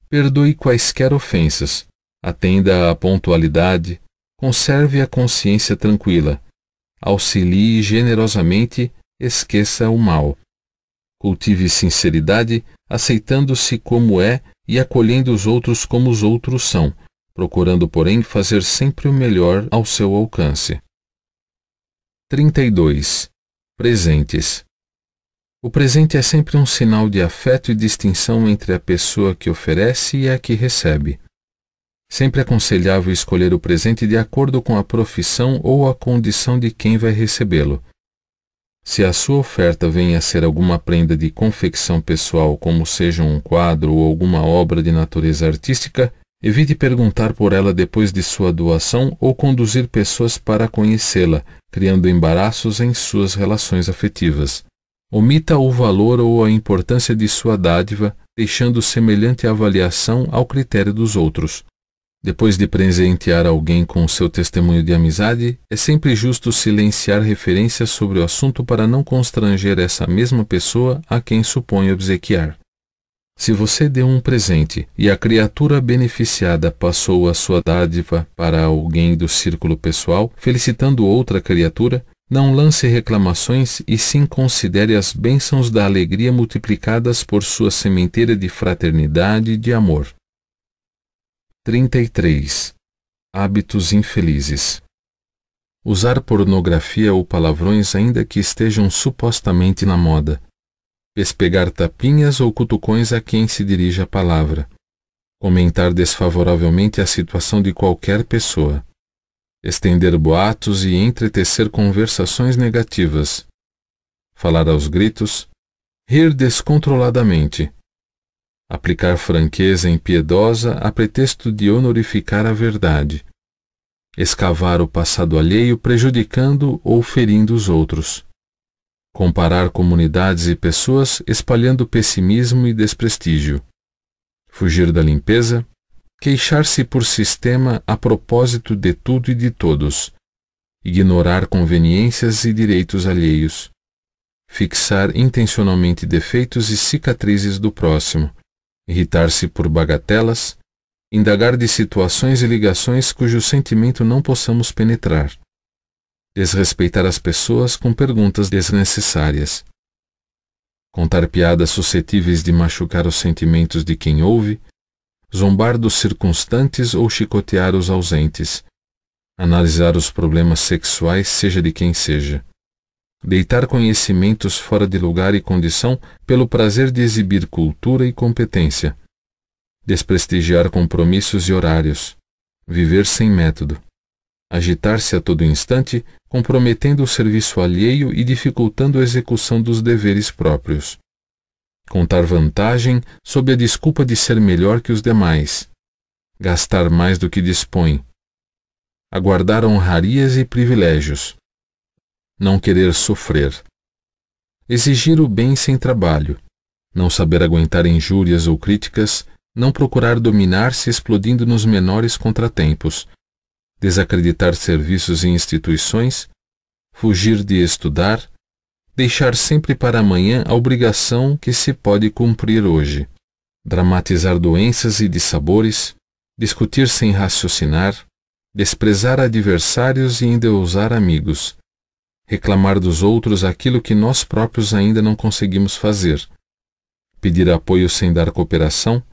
Perdoe quaisquer ofensas, atenda à pontualidade, conserve a consciência tranquila, auxilie generosamente, esqueça o mal. Cultive sinceridade, aceitando-se como é e acolhendo os outros como os outros são, procurando, porém, fazer sempre o melhor ao seu alcance. 32. Presentes. O presente é sempre um sinal de afeto e distinção entre a pessoa que oferece e a que recebe. Sempre é aconselhável escolher o presente de acordo com a profissão ou a condição de quem vai recebê-lo. Se a sua oferta venha a ser alguma prenda de confecção pessoal, como seja um quadro ou alguma obra de natureza artística, Evite perguntar por ela depois de sua doação ou conduzir pessoas para conhecê-la, criando embaraços em suas relações afetivas. Omita o valor ou a importância de sua dádiva, deixando semelhante avaliação ao critério dos outros. Depois de presentear alguém com seu testemunho de amizade, é sempre justo silenciar referências sobre o assunto para não constranger essa mesma pessoa a quem supõe obsequiar. Se você deu um presente e a criatura beneficiada passou a sua dádiva para alguém do círculo pessoal, felicitando outra criatura, não lance reclamações e sim considere as bênçãos da alegria multiplicadas por sua sementeira de fraternidade e de amor. 33. Hábitos infelizes. Usar pornografia ou palavrões ainda que estejam supostamente na moda, pespegar tapinhas ou cutucões a quem se dirige a palavra, comentar desfavoravelmente a situação de qualquer pessoa, estender boatos e entretecer conversações negativas, falar aos gritos, rir descontroladamente, aplicar franqueza impiedosa a pretexto de honorificar a verdade, escavar o passado alheio prejudicando ou ferindo os outros Comparar comunidades e pessoas espalhando pessimismo e desprestígio. Fugir da limpeza. Queixar-se por sistema a propósito de tudo e de todos. Ignorar conveniências e direitos alheios. Fixar intencionalmente defeitos e cicatrizes do próximo. Irritar-se por bagatelas. Indagar de situações e ligações cujo sentimento não possamos penetrar desrespeitar as pessoas com perguntas desnecessárias, contar piadas suscetíveis de machucar os sentimentos de quem ouve, zombar dos circunstantes ou chicotear os ausentes, analisar os problemas sexuais, seja de quem seja, deitar conhecimentos fora de lugar e condição pelo prazer de exibir cultura e competência, desprestigiar compromissos e horários, viver sem método agitar-se a todo instante, comprometendo o serviço alheio e dificultando a execução dos deveres próprios. Contar vantagem sob a desculpa de ser melhor que os demais. Gastar mais do que dispõe. Aguardar honrarias e privilégios. Não querer sofrer. Exigir o bem sem trabalho. Não saber aguentar injúrias ou críticas. Não procurar dominar-se explodindo nos menores contratempos, desacreditar serviços e instituições, fugir de estudar, deixar sempre para amanhã a obrigação que se pode cumprir hoje, dramatizar doenças e dissabores, discutir sem raciocinar, desprezar adversários e endeusar amigos, reclamar dos outros aquilo que nós próprios ainda não conseguimos fazer, pedir apoio sem dar cooperação,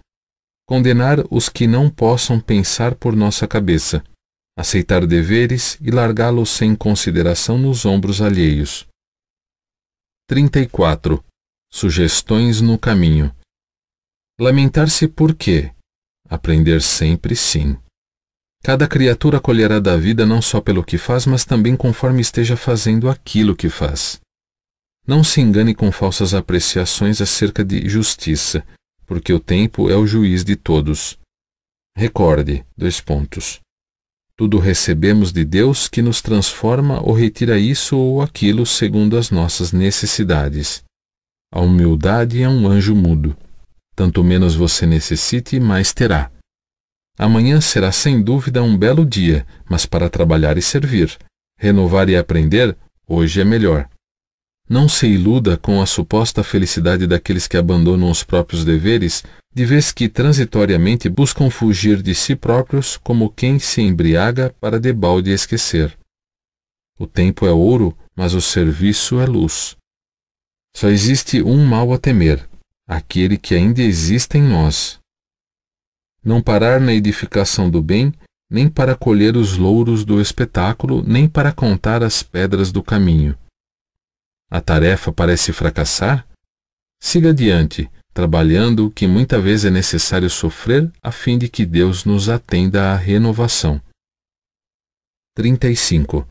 condenar os que não possam pensar por nossa cabeça, aceitar deveres e largá-los sem consideração nos ombros alheios. 34. Sugestões no caminho. Lamentar-se por quê? Aprender sempre sim. Cada criatura colherá da vida não só pelo que faz, mas também conforme esteja fazendo aquilo que faz. Não se engane com falsas apreciações acerca de justiça, porque o tempo é o juiz de todos. Recorde, dois pontos. Tudo recebemos de Deus que nos transforma ou retira isso ou aquilo segundo as nossas necessidades. A humildade é um anjo mudo. Tanto menos você necessite, mais terá. Amanhã será sem dúvida um belo dia, mas para trabalhar e servir, renovar e aprender, hoje é melhor. Não se iluda com a suposta felicidade daqueles que abandonam os próprios deveres, de vez que transitoriamente buscam fugir de si próprios como quem se embriaga para debalde esquecer. O tempo é ouro, mas o serviço é luz. Só existe um mal a temer, aquele que ainda existe em nós. Não parar na edificação do bem, nem para colher os louros do espetáculo, nem para contar as pedras do caminho. A tarefa parece fracassar? Siga adiante, trabalhando o que muita vez é necessário sofrer a fim de que Deus nos atenda à renovação. 35.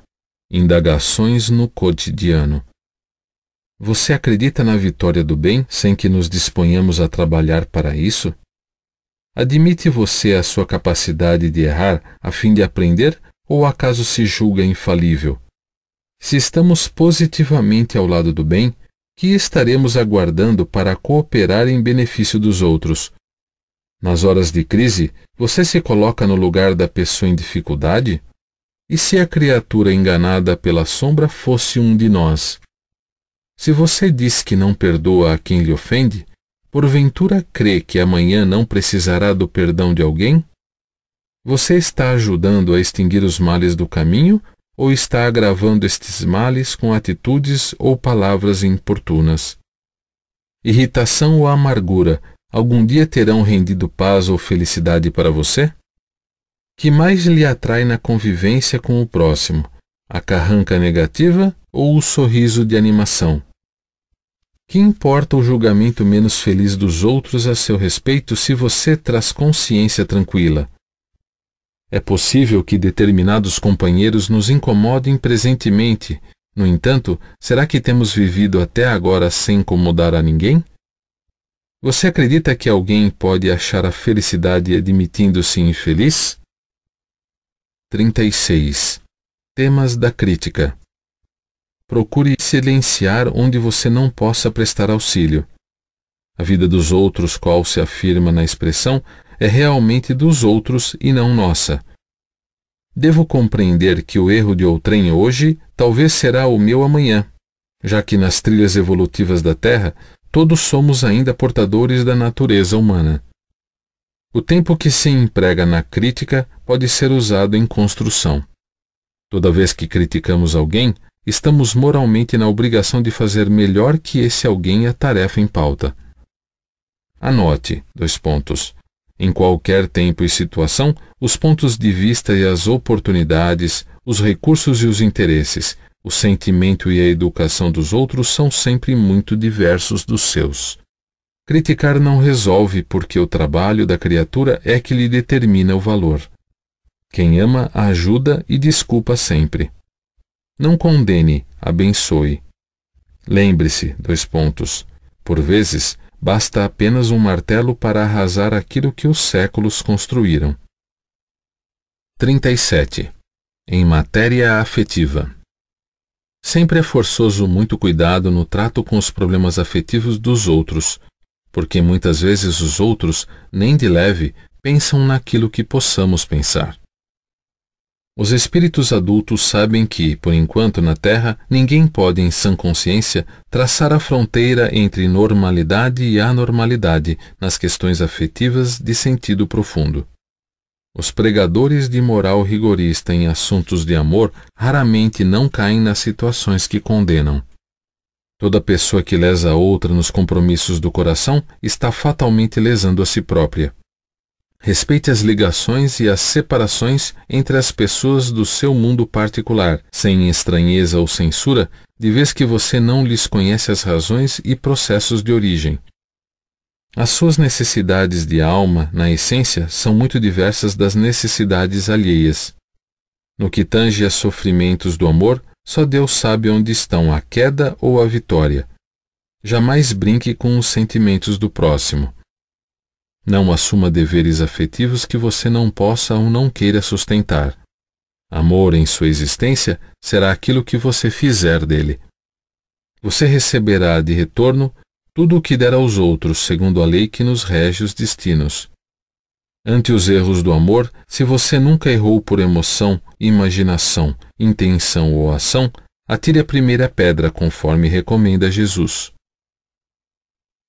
Indagações no cotidiano. Você acredita na vitória do bem sem que nos disponhamos a trabalhar para isso? Admite você a sua capacidade de errar a fim de aprender ou acaso se julga infalível? Se estamos positivamente ao lado do bem, que estaremos aguardando para cooperar em benefício dos outros? Nas horas de crise, você se coloca no lugar da pessoa em dificuldade? E se a criatura enganada pela sombra fosse um de nós? Se você diz que não perdoa a quem lhe ofende, porventura crê que amanhã não precisará do perdão de alguém? Você está ajudando a extinguir os males do caminho ou está agravando estes males com atitudes ou palavras importunas. Irritação ou amargura algum dia terão rendido paz ou felicidade para você? Que mais lhe atrai na convivência com o próximo? A carranca negativa ou o sorriso de animação? Que importa o julgamento menos feliz dos outros a seu respeito se você traz consciência tranquila? É possível que determinados companheiros nos incomodem presentemente. No entanto, será que temos vivido até agora sem incomodar a ninguém? Você acredita que alguém pode achar a felicidade admitindo-se infeliz? 36. Temas da crítica. Procure silenciar onde você não possa prestar auxílio. A vida dos outros, qual se afirma na expressão, é realmente dos outros e não nossa. Devo compreender que o erro de outrem hoje talvez será o meu amanhã, já que nas trilhas evolutivas da Terra todos somos ainda portadores da natureza humana. O tempo que se emprega na crítica pode ser usado em construção. Toda vez que criticamos alguém, estamos moralmente na obrigação de fazer melhor que esse alguém a tarefa em pauta. Anote, dois pontos. Em qualquer tempo e situação, os pontos de vista e as oportunidades, os recursos e os interesses, o sentimento e a educação dos outros são sempre muito diversos dos seus. Criticar não resolve porque o trabalho da criatura é que lhe determina o valor. Quem ama ajuda e desculpa sempre. Não condene, abençoe. Lembre-se, dois pontos. Por vezes, Basta apenas um martelo para arrasar aquilo que os séculos construíram. 37. Em matéria afetiva. Sempre é forçoso muito cuidado no trato com os problemas afetivos dos outros, porque muitas vezes os outros, nem de leve, pensam naquilo que possamos pensar. Os espíritos adultos sabem que, por enquanto na Terra, ninguém pode, em sã consciência, traçar a fronteira entre normalidade e anormalidade nas questões afetivas de sentido profundo. Os pregadores de moral rigorista em assuntos de amor raramente não caem nas situações que condenam. Toda pessoa que lesa a outra nos compromissos do coração está fatalmente lesando a si própria, Respeite as ligações e as separações entre as pessoas do seu mundo particular, sem estranheza ou censura, de vez que você não lhes conhece as razões e processos de origem. As suas necessidades de alma, na essência, são muito diversas das necessidades alheias. No que tange a sofrimentos do amor, só Deus sabe onde estão a queda ou a vitória. Jamais brinque com os sentimentos do próximo. Não assuma deveres afetivos que você não possa ou não queira sustentar. Amor em sua existência será aquilo que você fizer dele. Você receberá de retorno tudo o que der aos outros, segundo a lei que nos rege os destinos. Ante os erros do amor, se você nunca errou por emoção, imaginação, intenção ou ação, atire a primeira pedra conforme recomenda Jesus.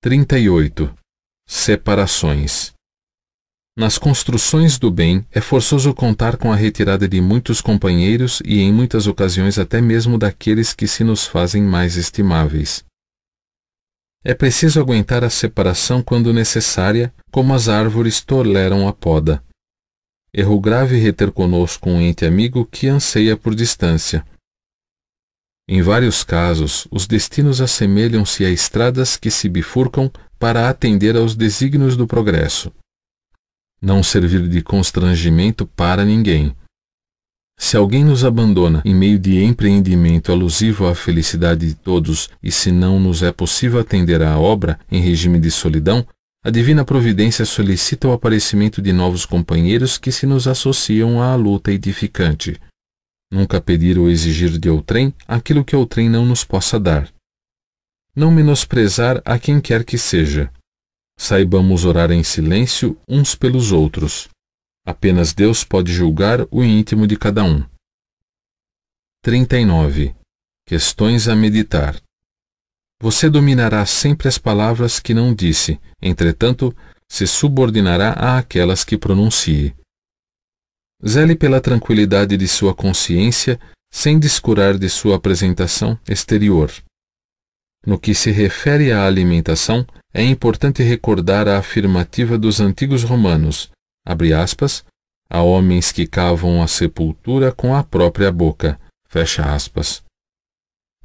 38 separações. Nas construções do bem, é forçoso contar com a retirada de muitos companheiros e, em muitas ocasiões, até mesmo daqueles que se nos fazem mais estimáveis. É preciso aguentar a separação quando necessária, como as árvores toleram a poda. Erro grave reter conosco um ente amigo que anseia por distância. Em vários casos, os destinos assemelham-se a estradas que se bifurcam para atender aos desígnios do progresso. Não servir de constrangimento para ninguém. Se alguém nos abandona em meio de empreendimento alusivo à felicidade de todos e se não nos é possível atender à obra em regime de solidão, a divina providência solicita o aparecimento de novos companheiros que se nos associam à luta edificante. Nunca pedir ou exigir de outrem aquilo que outrem não nos possa dar não menosprezar a quem quer que seja. Saibamos orar em silêncio uns pelos outros. Apenas Deus pode julgar o íntimo de cada um. 39. Questões a meditar. Você dominará sempre as palavras que não disse, entretanto, se subordinará àquelas que pronuncie. Zele pela tranquilidade de sua consciência, sem descurar de sua apresentação exterior. No que se refere à alimentação, é importante recordar a afirmativa dos antigos romanos, abre aspas, há homens que cavam a sepultura com a própria boca, fecha aspas.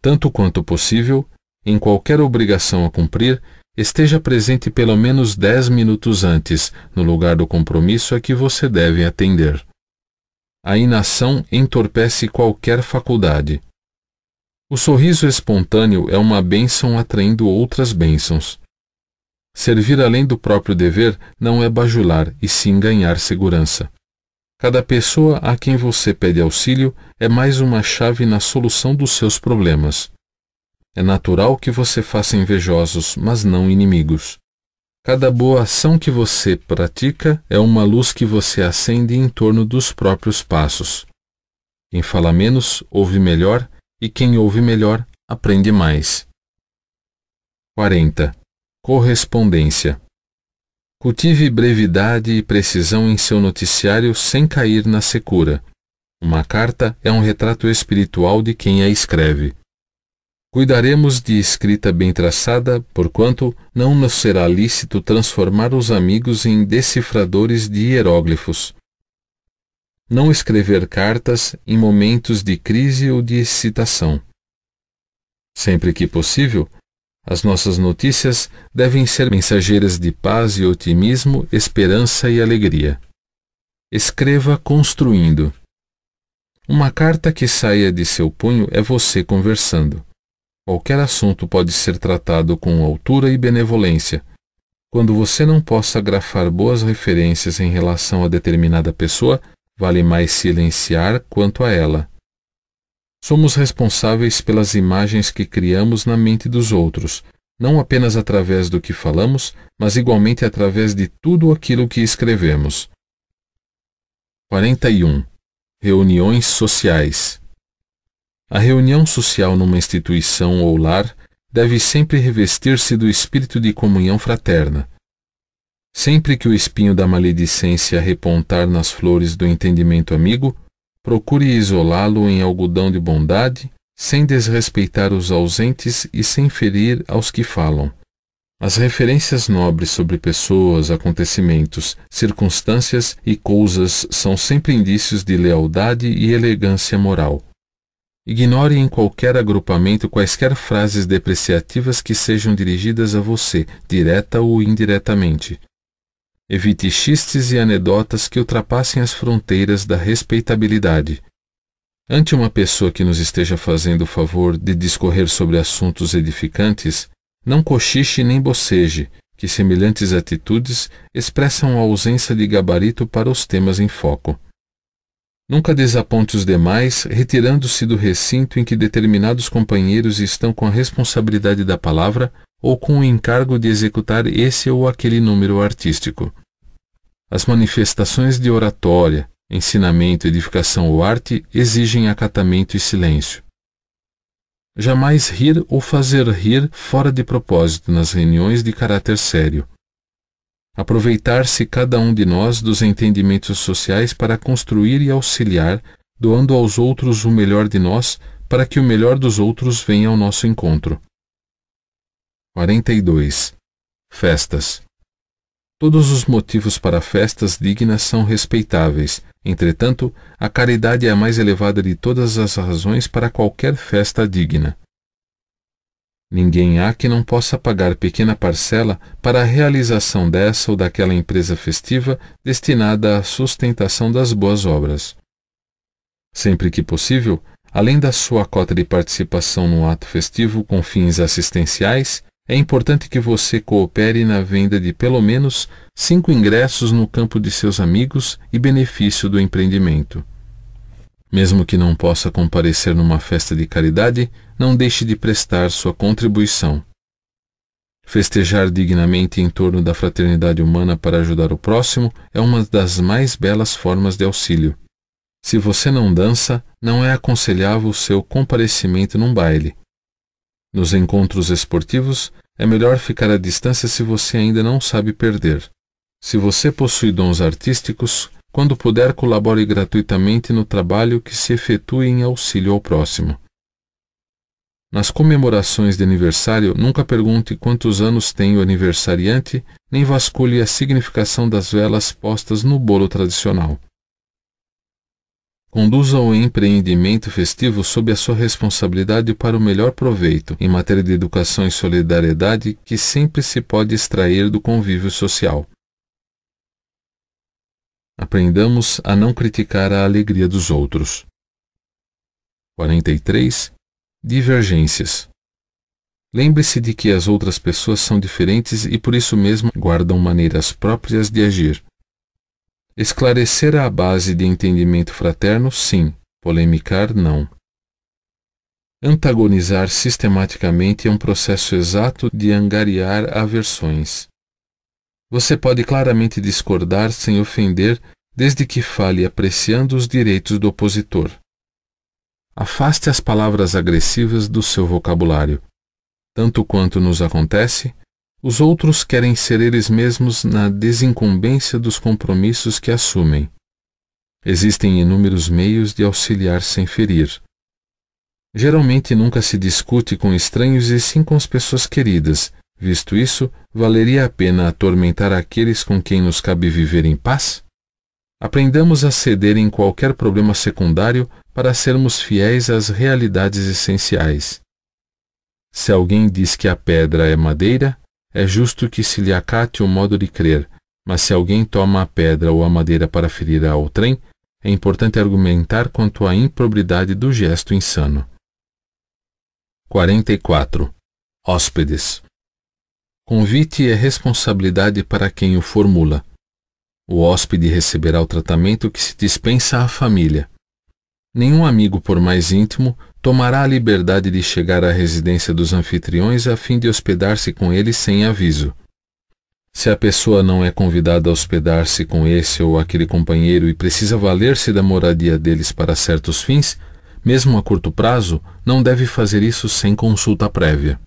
Tanto quanto possível, em qualquer obrigação a cumprir, esteja presente pelo menos dez minutos antes, no lugar do compromisso a que você deve atender. A inação entorpece qualquer faculdade, o sorriso espontâneo é uma bênção atraindo outras bênçãos. Servir além do próprio dever não é bajular, e sim ganhar segurança. Cada pessoa a quem você pede auxílio é mais uma chave na solução dos seus problemas. É natural que você faça invejosos, mas não inimigos. Cada boa ação que você pratica é uma luz que você acende em torno dos próprios passos. Quem fala menos, ouve melhor e quem ouve melhor aprende mais. 40. Correspondência. Cultive brevidade e precisão em seu noticiário sem cair na secura. Uma carta é um retrato espiritual de quem a escreve. Cuidaremos de escrita bem traçada, porquanto não nos será lícito transformar os amigos em decifradores de hieróglifos. Não escrever cartas em momentos de crise ou de excitação. Sempre que possível, as nossas notícias devem ser mensageiras de paz e otimismo, esperança e alegria. Escreva construindo. Uma carta que saia de seu punho é você conversando. Qualquer assunto pode ser tratado com altura e benevolência. Quando você não possa grafar boas referências em relação a determinada pessoa, vale mais silenciar quanto a ela. Somos responsáveis pelas imagens que criamos na mente dos outros, não apenas através do que falamos, mas igualmente através de tudo aquilo que escrevemos. 41. Reuniões sociais. A reunião social numa instituição ou lar deve sempre revestir-se do espírito de comunhão fraterna Sempre que o espinho da maledicência repontar nas flores do entendimento amigo, procure isolá-lo em algodão de bondade, sem desrespeitar os ausentes e sem ferir aos que falam. As referências nobres sobre pessoas, acontecimentos, circunstâncias e coisas são sempre indícios de lealdade e elegância moral. Ignore em qualquer agrupamento quaisquer frases depreciativas que sejam dirigidas a você, direta ou indiretamente Evite xistes e anedotas que ultrapassem as fronteiras da respeitabilidade. Ante uma pessoa que nos esteja fazendo o favor de discorrer sobre assuntos edificantes, não cochiche nem boceje, que semelhantes atitudes expressam a ausência de gabarito para os temas em foco. Nunca desaponte os demais, retirando-se do recinto em que determinados companheiros estão com a responsabilidade da palavra ou com o encargo de executar esse ou aquele número artístico. As manifestações de oratória, ensinamento, edificação ou arte exigem acatamento e silêncio. Jamais rir ou fazer rir fora de propósito nas reuniões de caráter sério. Aproveitar-se cada um de nós dos entendimentos sociais para construir e auxiliar, doando aos outros o melhor de nós, para que o melhor dos outros venha ao nosso encontro. 42. Festas. Todos os motivos para festas dignas são respeitáveis. Entretanto, a caridade é a mais elevada de todas as razões para qualquer festa digna. Ninguém há que não possa pagar pequena parcela para a realização dessa ou daquela empresa festiva destinada à sustentação das boas obras. Sempre que possível, além da sua cota de participação no ato festivo com fins assistenciais, é importante que você coopere na venda de pelo menos cinco ingressos no campo de seus amigos e benefício do empreendimento. Mesmo que não possa comparecer numa festa de caridade, não deixe de prestar sua contribuição. Festejar dignamente em torno da fraternidade humana para ajudar o próximo é uma das mais belas formas de auxílio. Se você não dança, não é aconselhável o seu comparecimento num baile. Nos encontros esportivos, é melhor ficar à distância se você ainda não sabe perder. Se você possui dons artísticos, quando puder, colabore gratuitamente no trabalho que se efetue em auxílio ao próximo. Nas comemorações de aniversário, nunca pergunte quantos anos tem o aniversariante, nem vasculhe a significação das velas postas no bolo tradicional. Conduza o empreendimento festivo sob a sua responsabilidade para o melhor proveito, em matéria de educação e solidariedade que sempre se pode extrair do convívio social. Aprendamos a não criticar a alegria dos outros. 43. Divergências. Lembre-se de que as outras pessoas são diferentes e por isso mesmo guardam maneiras próprias de agir. Esclarecer a base de entendimento fraterno, sim, polemicar, não. Antagonizar sistematicamente é um processo exato de angariar aversões. Você pode claramente discordar sem ofender, desde que fale apreciando os direitos do opositor. Afaste as palavras agressivas do seu vocabulário. Tanto quanto nos acontece, os outros querem ser eles mesmos na desincumbência dos compromissos que assumem. Existem inúmeros meios de auxiliar sem ferir. Geralmente nunca se discute com estranhos e sim com as pessoas queridas. Visto isso, valeria a pena atormentar aqueles com quem nos cabe viver em paz? Aprendamos a ceder em qualquer problema secundário para sermos fiéis às realidades essenciais. Se alguém diz que a pedra é madeira, é justo que se lhe acate o modo de crer, mas se alguém toma a pedra ou a madeira para ferir a outrem, é importante argumentar quanto à improbidade do gesto insano. 44. Hóspedes. Convite é responsabilidade para quem o formula. O hóspede receberá o tratamento que se dispensa à família. Nenhum amigo, por mais íntimo, tomará a liberdade de chegar à residência dos anfitriões a fim de hospedar-se com eles sem aviso. Se a pessoa não é convidada a hospedar-se com esse ou aquele companheiro e precisa valer-se da moradia deles para certos fins, mesmo a curto prazo, não deve fazer isso sem consulta prévia.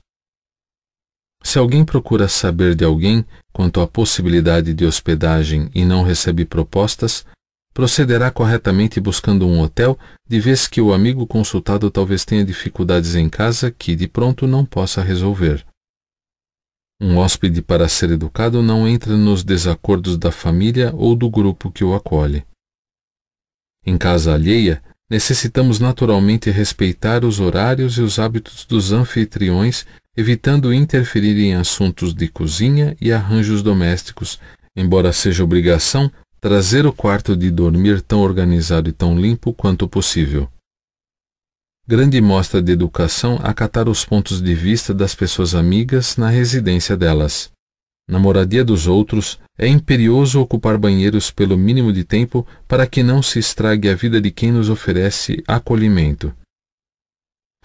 Se alguém procura saber de alguém quanto à possibilidade de hospedagem e não recebe propostas, procederá corretamente buscando um hotel, de vez que o amigo consultado talvez tenha dificuldades em casa que de pronto não possa resolver. Um hóspede para ser educado não entra nos desacordos da família ou do grupo que o acolhe. Em casa alheia, necessitamos naturalmente respeitar os horários e os hábitos dos anfitriões, evitando interferir em assuntos de cozinha e arranjos domésticos, embora seja obrigação trazer o quarto de dormir tão organizado e tão limpo quanto possível. Grande mostra de educação acatar os pontos de vista das pessoas amigas na residência delas. Na moradia dos outros, é imperioso ocupar banheiros pelo mínimo de tempo para que não se estrague a vida de quem nos oferece acolhimento.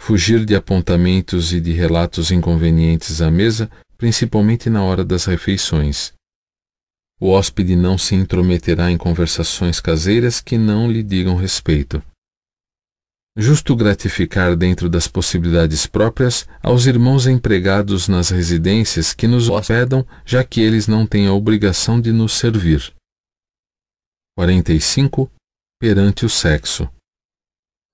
Fugir de apontamentos e de relatos inconvenientes à mesa, principalmente na hora das refeições. O hóspede não se intrometerá em conversações caseiras que não lhe digam respeito. Justo gratificar dentro das possibilidades próprias aos irmãos empregados nas residências que nos hospedam, já que eles não têm a obrigação de nos servir. 45. Perante o sexo.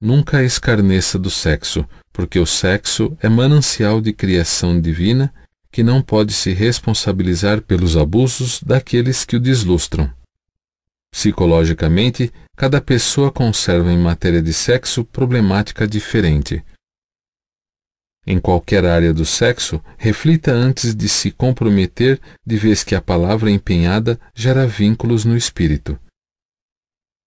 Nunca escarneça do sexo, porque o sexo é manancial de criação divina que não pode se responsabilizar pelos abusos daqueles que o deslustram. Psicologicamente, cada pessoa conserva em matéria de sexo problemática diferente. Em qualquer área do sexo, reflita antes de se comprometer, de vez que a palavra empenhada gera vínculos no espírito.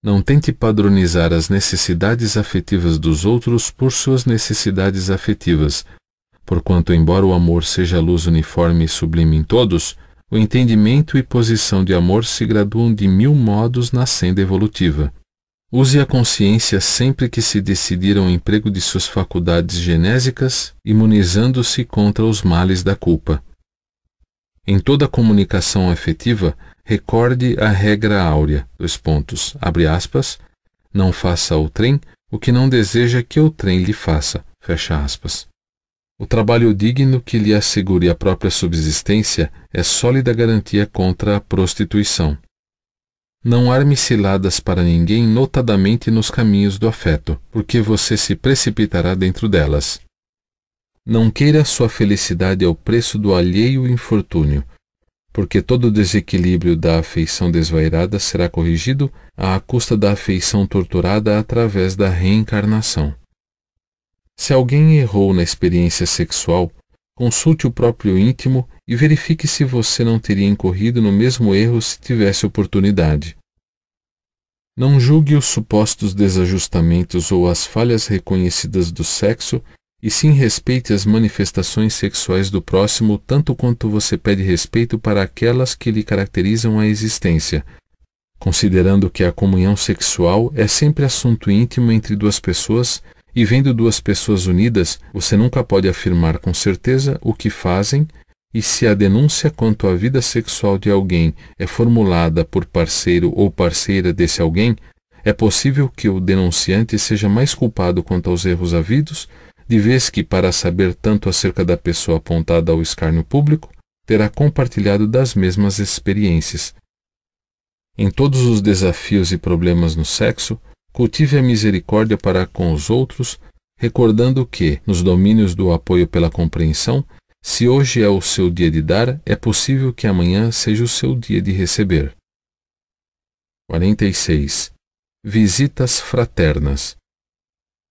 Não tente padronizar as necessidades afetivas dos outros por suas necessidades afetivas, porquanto embora o amor seja luz uniforme e sublime em todos, o entendimento e posição de amor se graduam de mil modos na senda evolutiva. Use a consciência sempre que se decidir ao emprego de suas faculdades genésicas, imunizando-se contra os males da culpa. Em toda comunicação afetiva, recorde a regra áurea, dois pontos, abre aspas, não faça ao trem o que não deseja que o trem lhe faça, fecha aspas. O trabalho digno que lhe assegure a própria subsistência é sólida garantia contra a prostituição. Não arme ciladas para ninguém, notadamente nos caminhos do afeto, porque você se precipitará dentro delas. Não queira sua felicidade ao preço do alheio infortúnio, porque todo desequilíbrio da afeição desvairada será corrigido à custa da afeição torturada através da reencarnação. Se alguém errou na experiência sexual, consulte o próprio íntimo e verifique se você não teria incorrido no mesmo erro se tivesse oportunidade. Não julgue os supostos desajustamentos ou as falhas reconhecidas do sexo, e sim respeite as manifestações sexuais do próximo tanto quanto você pede respeito para aquelas que lhe caracterizam a existência, considerando que a comunhão sexual é sempre assunto íntimo entre duas pessoas e vendo duas pessoas unidas, você nunca pode afirmar com certeza o que fazem, e se a denúncia quanto à vida sexual de alguém é formulada por parceiro ou parceira desse alguém, é possível que o denunciante seja mais culpado quanto aos erros havidos, de vez que, para saber tanto acerca da pessoa apontada ao escárnio público, terá compartilhado das mesmas experiências. Em todos os desafios e problemas no sexo, Cultive a misericórdia para com os outros, recordando que, nos domínios do apoio pela compreensão, se hoje é o seu dia de dar, é possível que amanhã seja o seu dia de receber. 46. Visitas fraternas.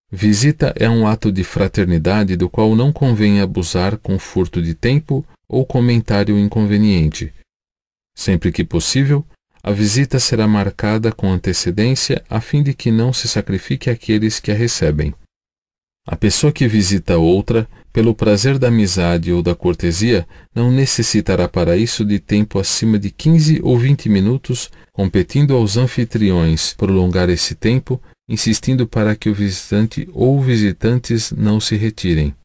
Visita é um ato de fraternidade do qual não convém abusar com furto de tempo ou comentário inconveniente. Sempre que possível, a visita será marcada com antecedência a fim de que não se sacrifique aqueles que a recebem. A pessoa que visita outra, pelo prazer da amizade ou da cortesia, não necessitará para isso de tempo acima de 15 ou 20 minutos, competindo aos anfitriões prolongar esse tempo, insistindo para que o visitante ou visitantes não se retirem.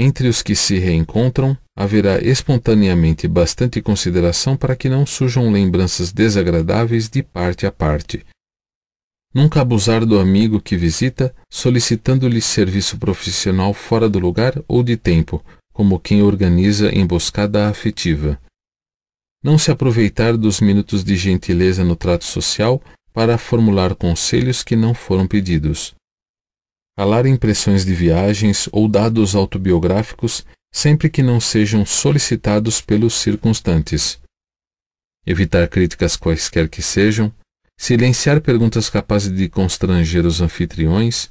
Entre os que se reencontram, haverá espontaneamente bastante consideração para que não surjam lembranças desagradáveis de parte a parte. Nunca abusar do amigo que visita, solicitando-lhe serviço profissional fora do lugar ou de tempo, como quem organiza emboscada afetiva. Não se aproveitar dos minutos de gentileza no trato social para formular conselhos que não foram pedidos falar impressões de viagens ou dados autobiográficos sempre que não sejam solicitados pelos circunstantes. Evitar críticas quaisquer que sejam, silenciar perguntas capazes de constranger os anfitriões,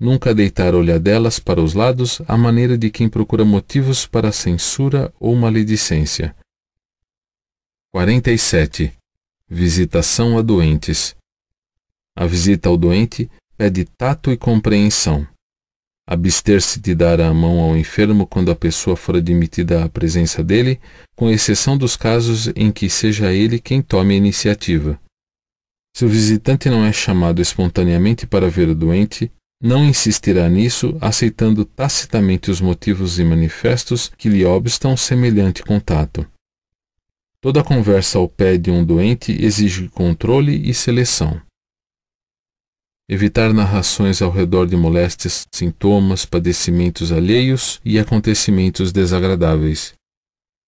nunca deitar olhadelas para os lados à maneira de quem procura motivos para censura ou maledicência. 47. Visitação a doentes. A visita ao doente é de tato e compreensão. Abster-se de dar a mão ao enfermo quando a pessoa for admitida à presença dele, com exceção dos casos em que seja ele quem tome a iniciativa. Se o visitante não é chamado espontaneamente para ver o doente, não insistirá nisso, aceitando tacitamente os motivos e manifestos que lhe obstam semelhante contato. Toda conversa ao pé de um doente exige controle e seleção evitar narrações ao redor de moléstias, sintomas, padecimentos alheios e acontecimentos desagradáveis.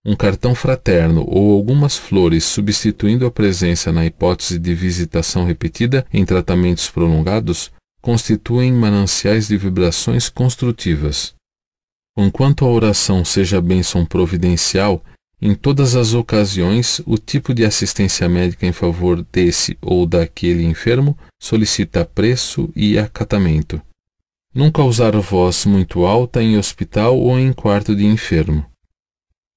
Um cartão fraterno ou algumas flores substituindo a presença na hipótese de visitação repetida em tratamentos prolongados constituem mananciais de vibrações construtivas. Enquanto a oração seja bênção providencial, em todas as ocasiões, o tipo de assistência médica em favor desse ou daquele enfermo solicita preço e acatamento. Nunca usar voz muito alta em hospital ou em quarto de enfermo.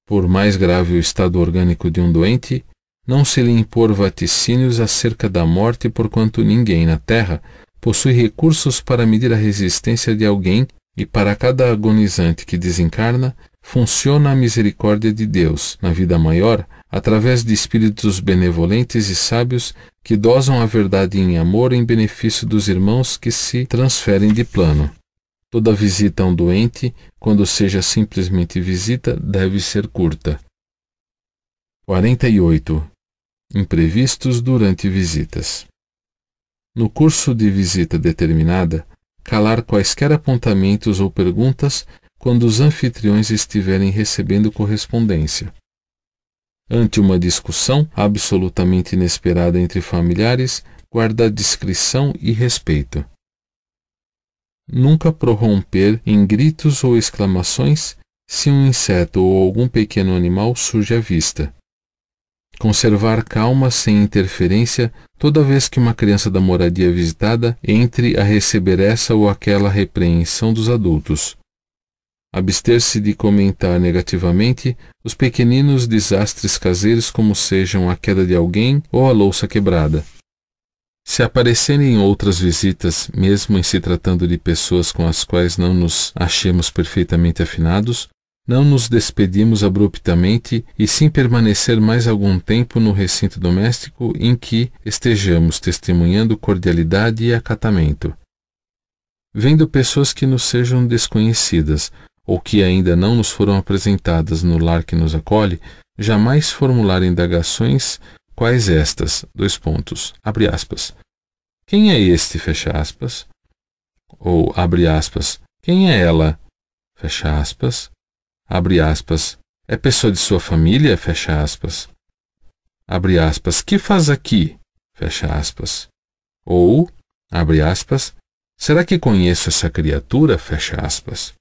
Por mais grave o estado orgânico de um doente, não se lhe impor vaticínios acerca da morte, porquanto ninguém na Terra possui recursos para medir a resistência de alguém e para cada agonizante que desencarna, funciona a misericórdia de Deus na vida maior através de espíritos benevolentes e sábios que dosam a verdade em amor em benefício dos irmãos que se transferem de plano. Toda visita a um doente, quando seja simplesmente visita, deve ser curta. 48. Imprevistos durante visitas. No curso de visita determinada, calar quaisquer apontamentos ou perguntas quando os anfitriões estiverem recebendo correspondência. Ante uma discussão absolutamente inesperada entre familiares, guarda discrição e respeito. Nunca prorromper em gritos ou exclamações se um inseto ou algum pequeno animal surge à vista. Conservar calma sem interferência toda vez que uma criança da moradia visitada entre a receber essa ou aquela repreensão dos adultos, abster-se de comentar negativamente os pequeninos desastres caseiros como sejam a queda de alguém ou a louça quebrada. Se aparecerem outras visitas, mesmo em se tratando de pessoas com as quais não nos achemos perfeitamente afinados, não nos despedimos abruptamente e sim permanecer mais algum tempo no recinto doméstico em que estejamos testemunhando cordialidade e acatamento. Vendo pessoas que nos sejam desconhecidas, ou que ainda não nos foram apresentadas no lar que nos acolhe, jamais formular indagações quais estas, dois pontos, abre aspas. Quem é este, fecha aspas? Ou, abre aspas, quem é ela, fecha aspas, abre aspas, é pessoa de sua família, fecha aspas, abre aspas, que faz aqui, fecha aspas, ou, abre aspas, será que conheço essa criatura, fecha aspas.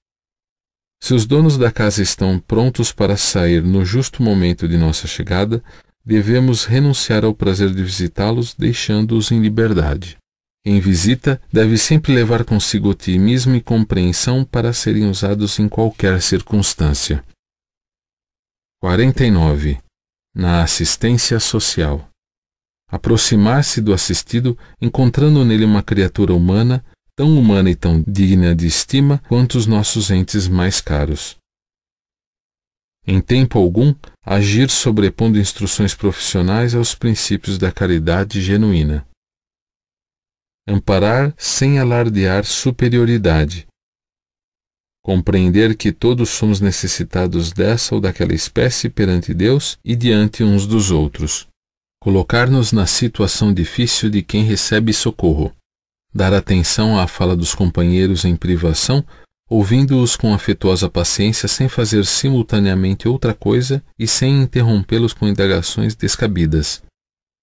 Se os donos da casa estão prontos para sair no justo momento de nossa chegada, devemos renunciar ao prazer de visitá-los, deixando-os em liberdade. Quem visita deve sempre levar consigo otimismo e compreensão para serem usados em qualquer circunstância. 49. Na assistência social. Aproximar-se do assistido, encontrando nele uma criatura humana, tão humana e tão digna de estima quanto os nossos entes mais caros. Em tempo algum, agir sobrepondo instruções profissionais aos princípios da caridade genuína. Amparar sem alardear superioridade. Compreender que todos somos necessitados dessa ou daquela espécie perante Deus e diante uns dos outros colocar-nos na situação difícil de quem recebe socorro dar atenção à fala dos companheiros em privação, ouvindo-os com afetuosa paciência sem fazer simultaneamente outra coisa e sem interrompê-los com indagações descabidas.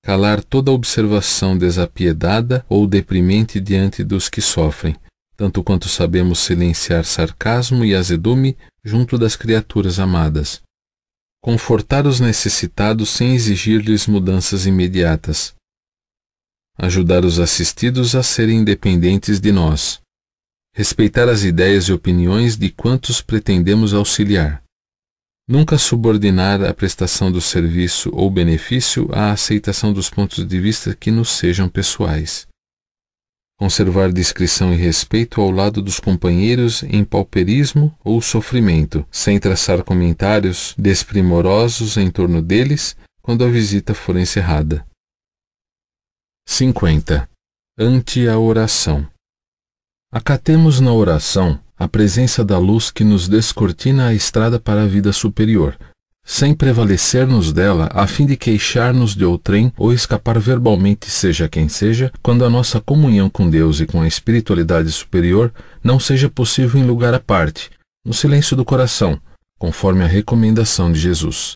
Calar toda observação desapiedada ou deprimente diante dos que sofrem, tanto quanto sabemos silenciar sarcasmo e azedume junto das criaturas amadas. Confortar os necessitados sem exigir-lhes mudanças imediatas, ajudar os assistidos a serem independentes de nós, respeitar as ideias e opiniões de quantos pretendemos auxiliar, nunca subordinar a prestação do serviço ou benefício à aceitação dos pontos de vista que nos sejam pessoais, conservar discrição e respeito ao lado dos companheiros em pauperismo ou sofrimento, sem traçar comentários desprimorosos em torno deles quando a visita for encerrada. 50. Ante a oração. Acatemos na oração a presença da luz que nos descortina a estrada para a vida superior, sem prevalecer-nos dela a fim de queixar-nos de outrem ou escapar verbalmente, seja quem seja, quando a nossa comunhão com Deus e com a espiritualidade superior não seja possível em lugar à parte, no silêncio do coração, conforme a recomendação de Jesus.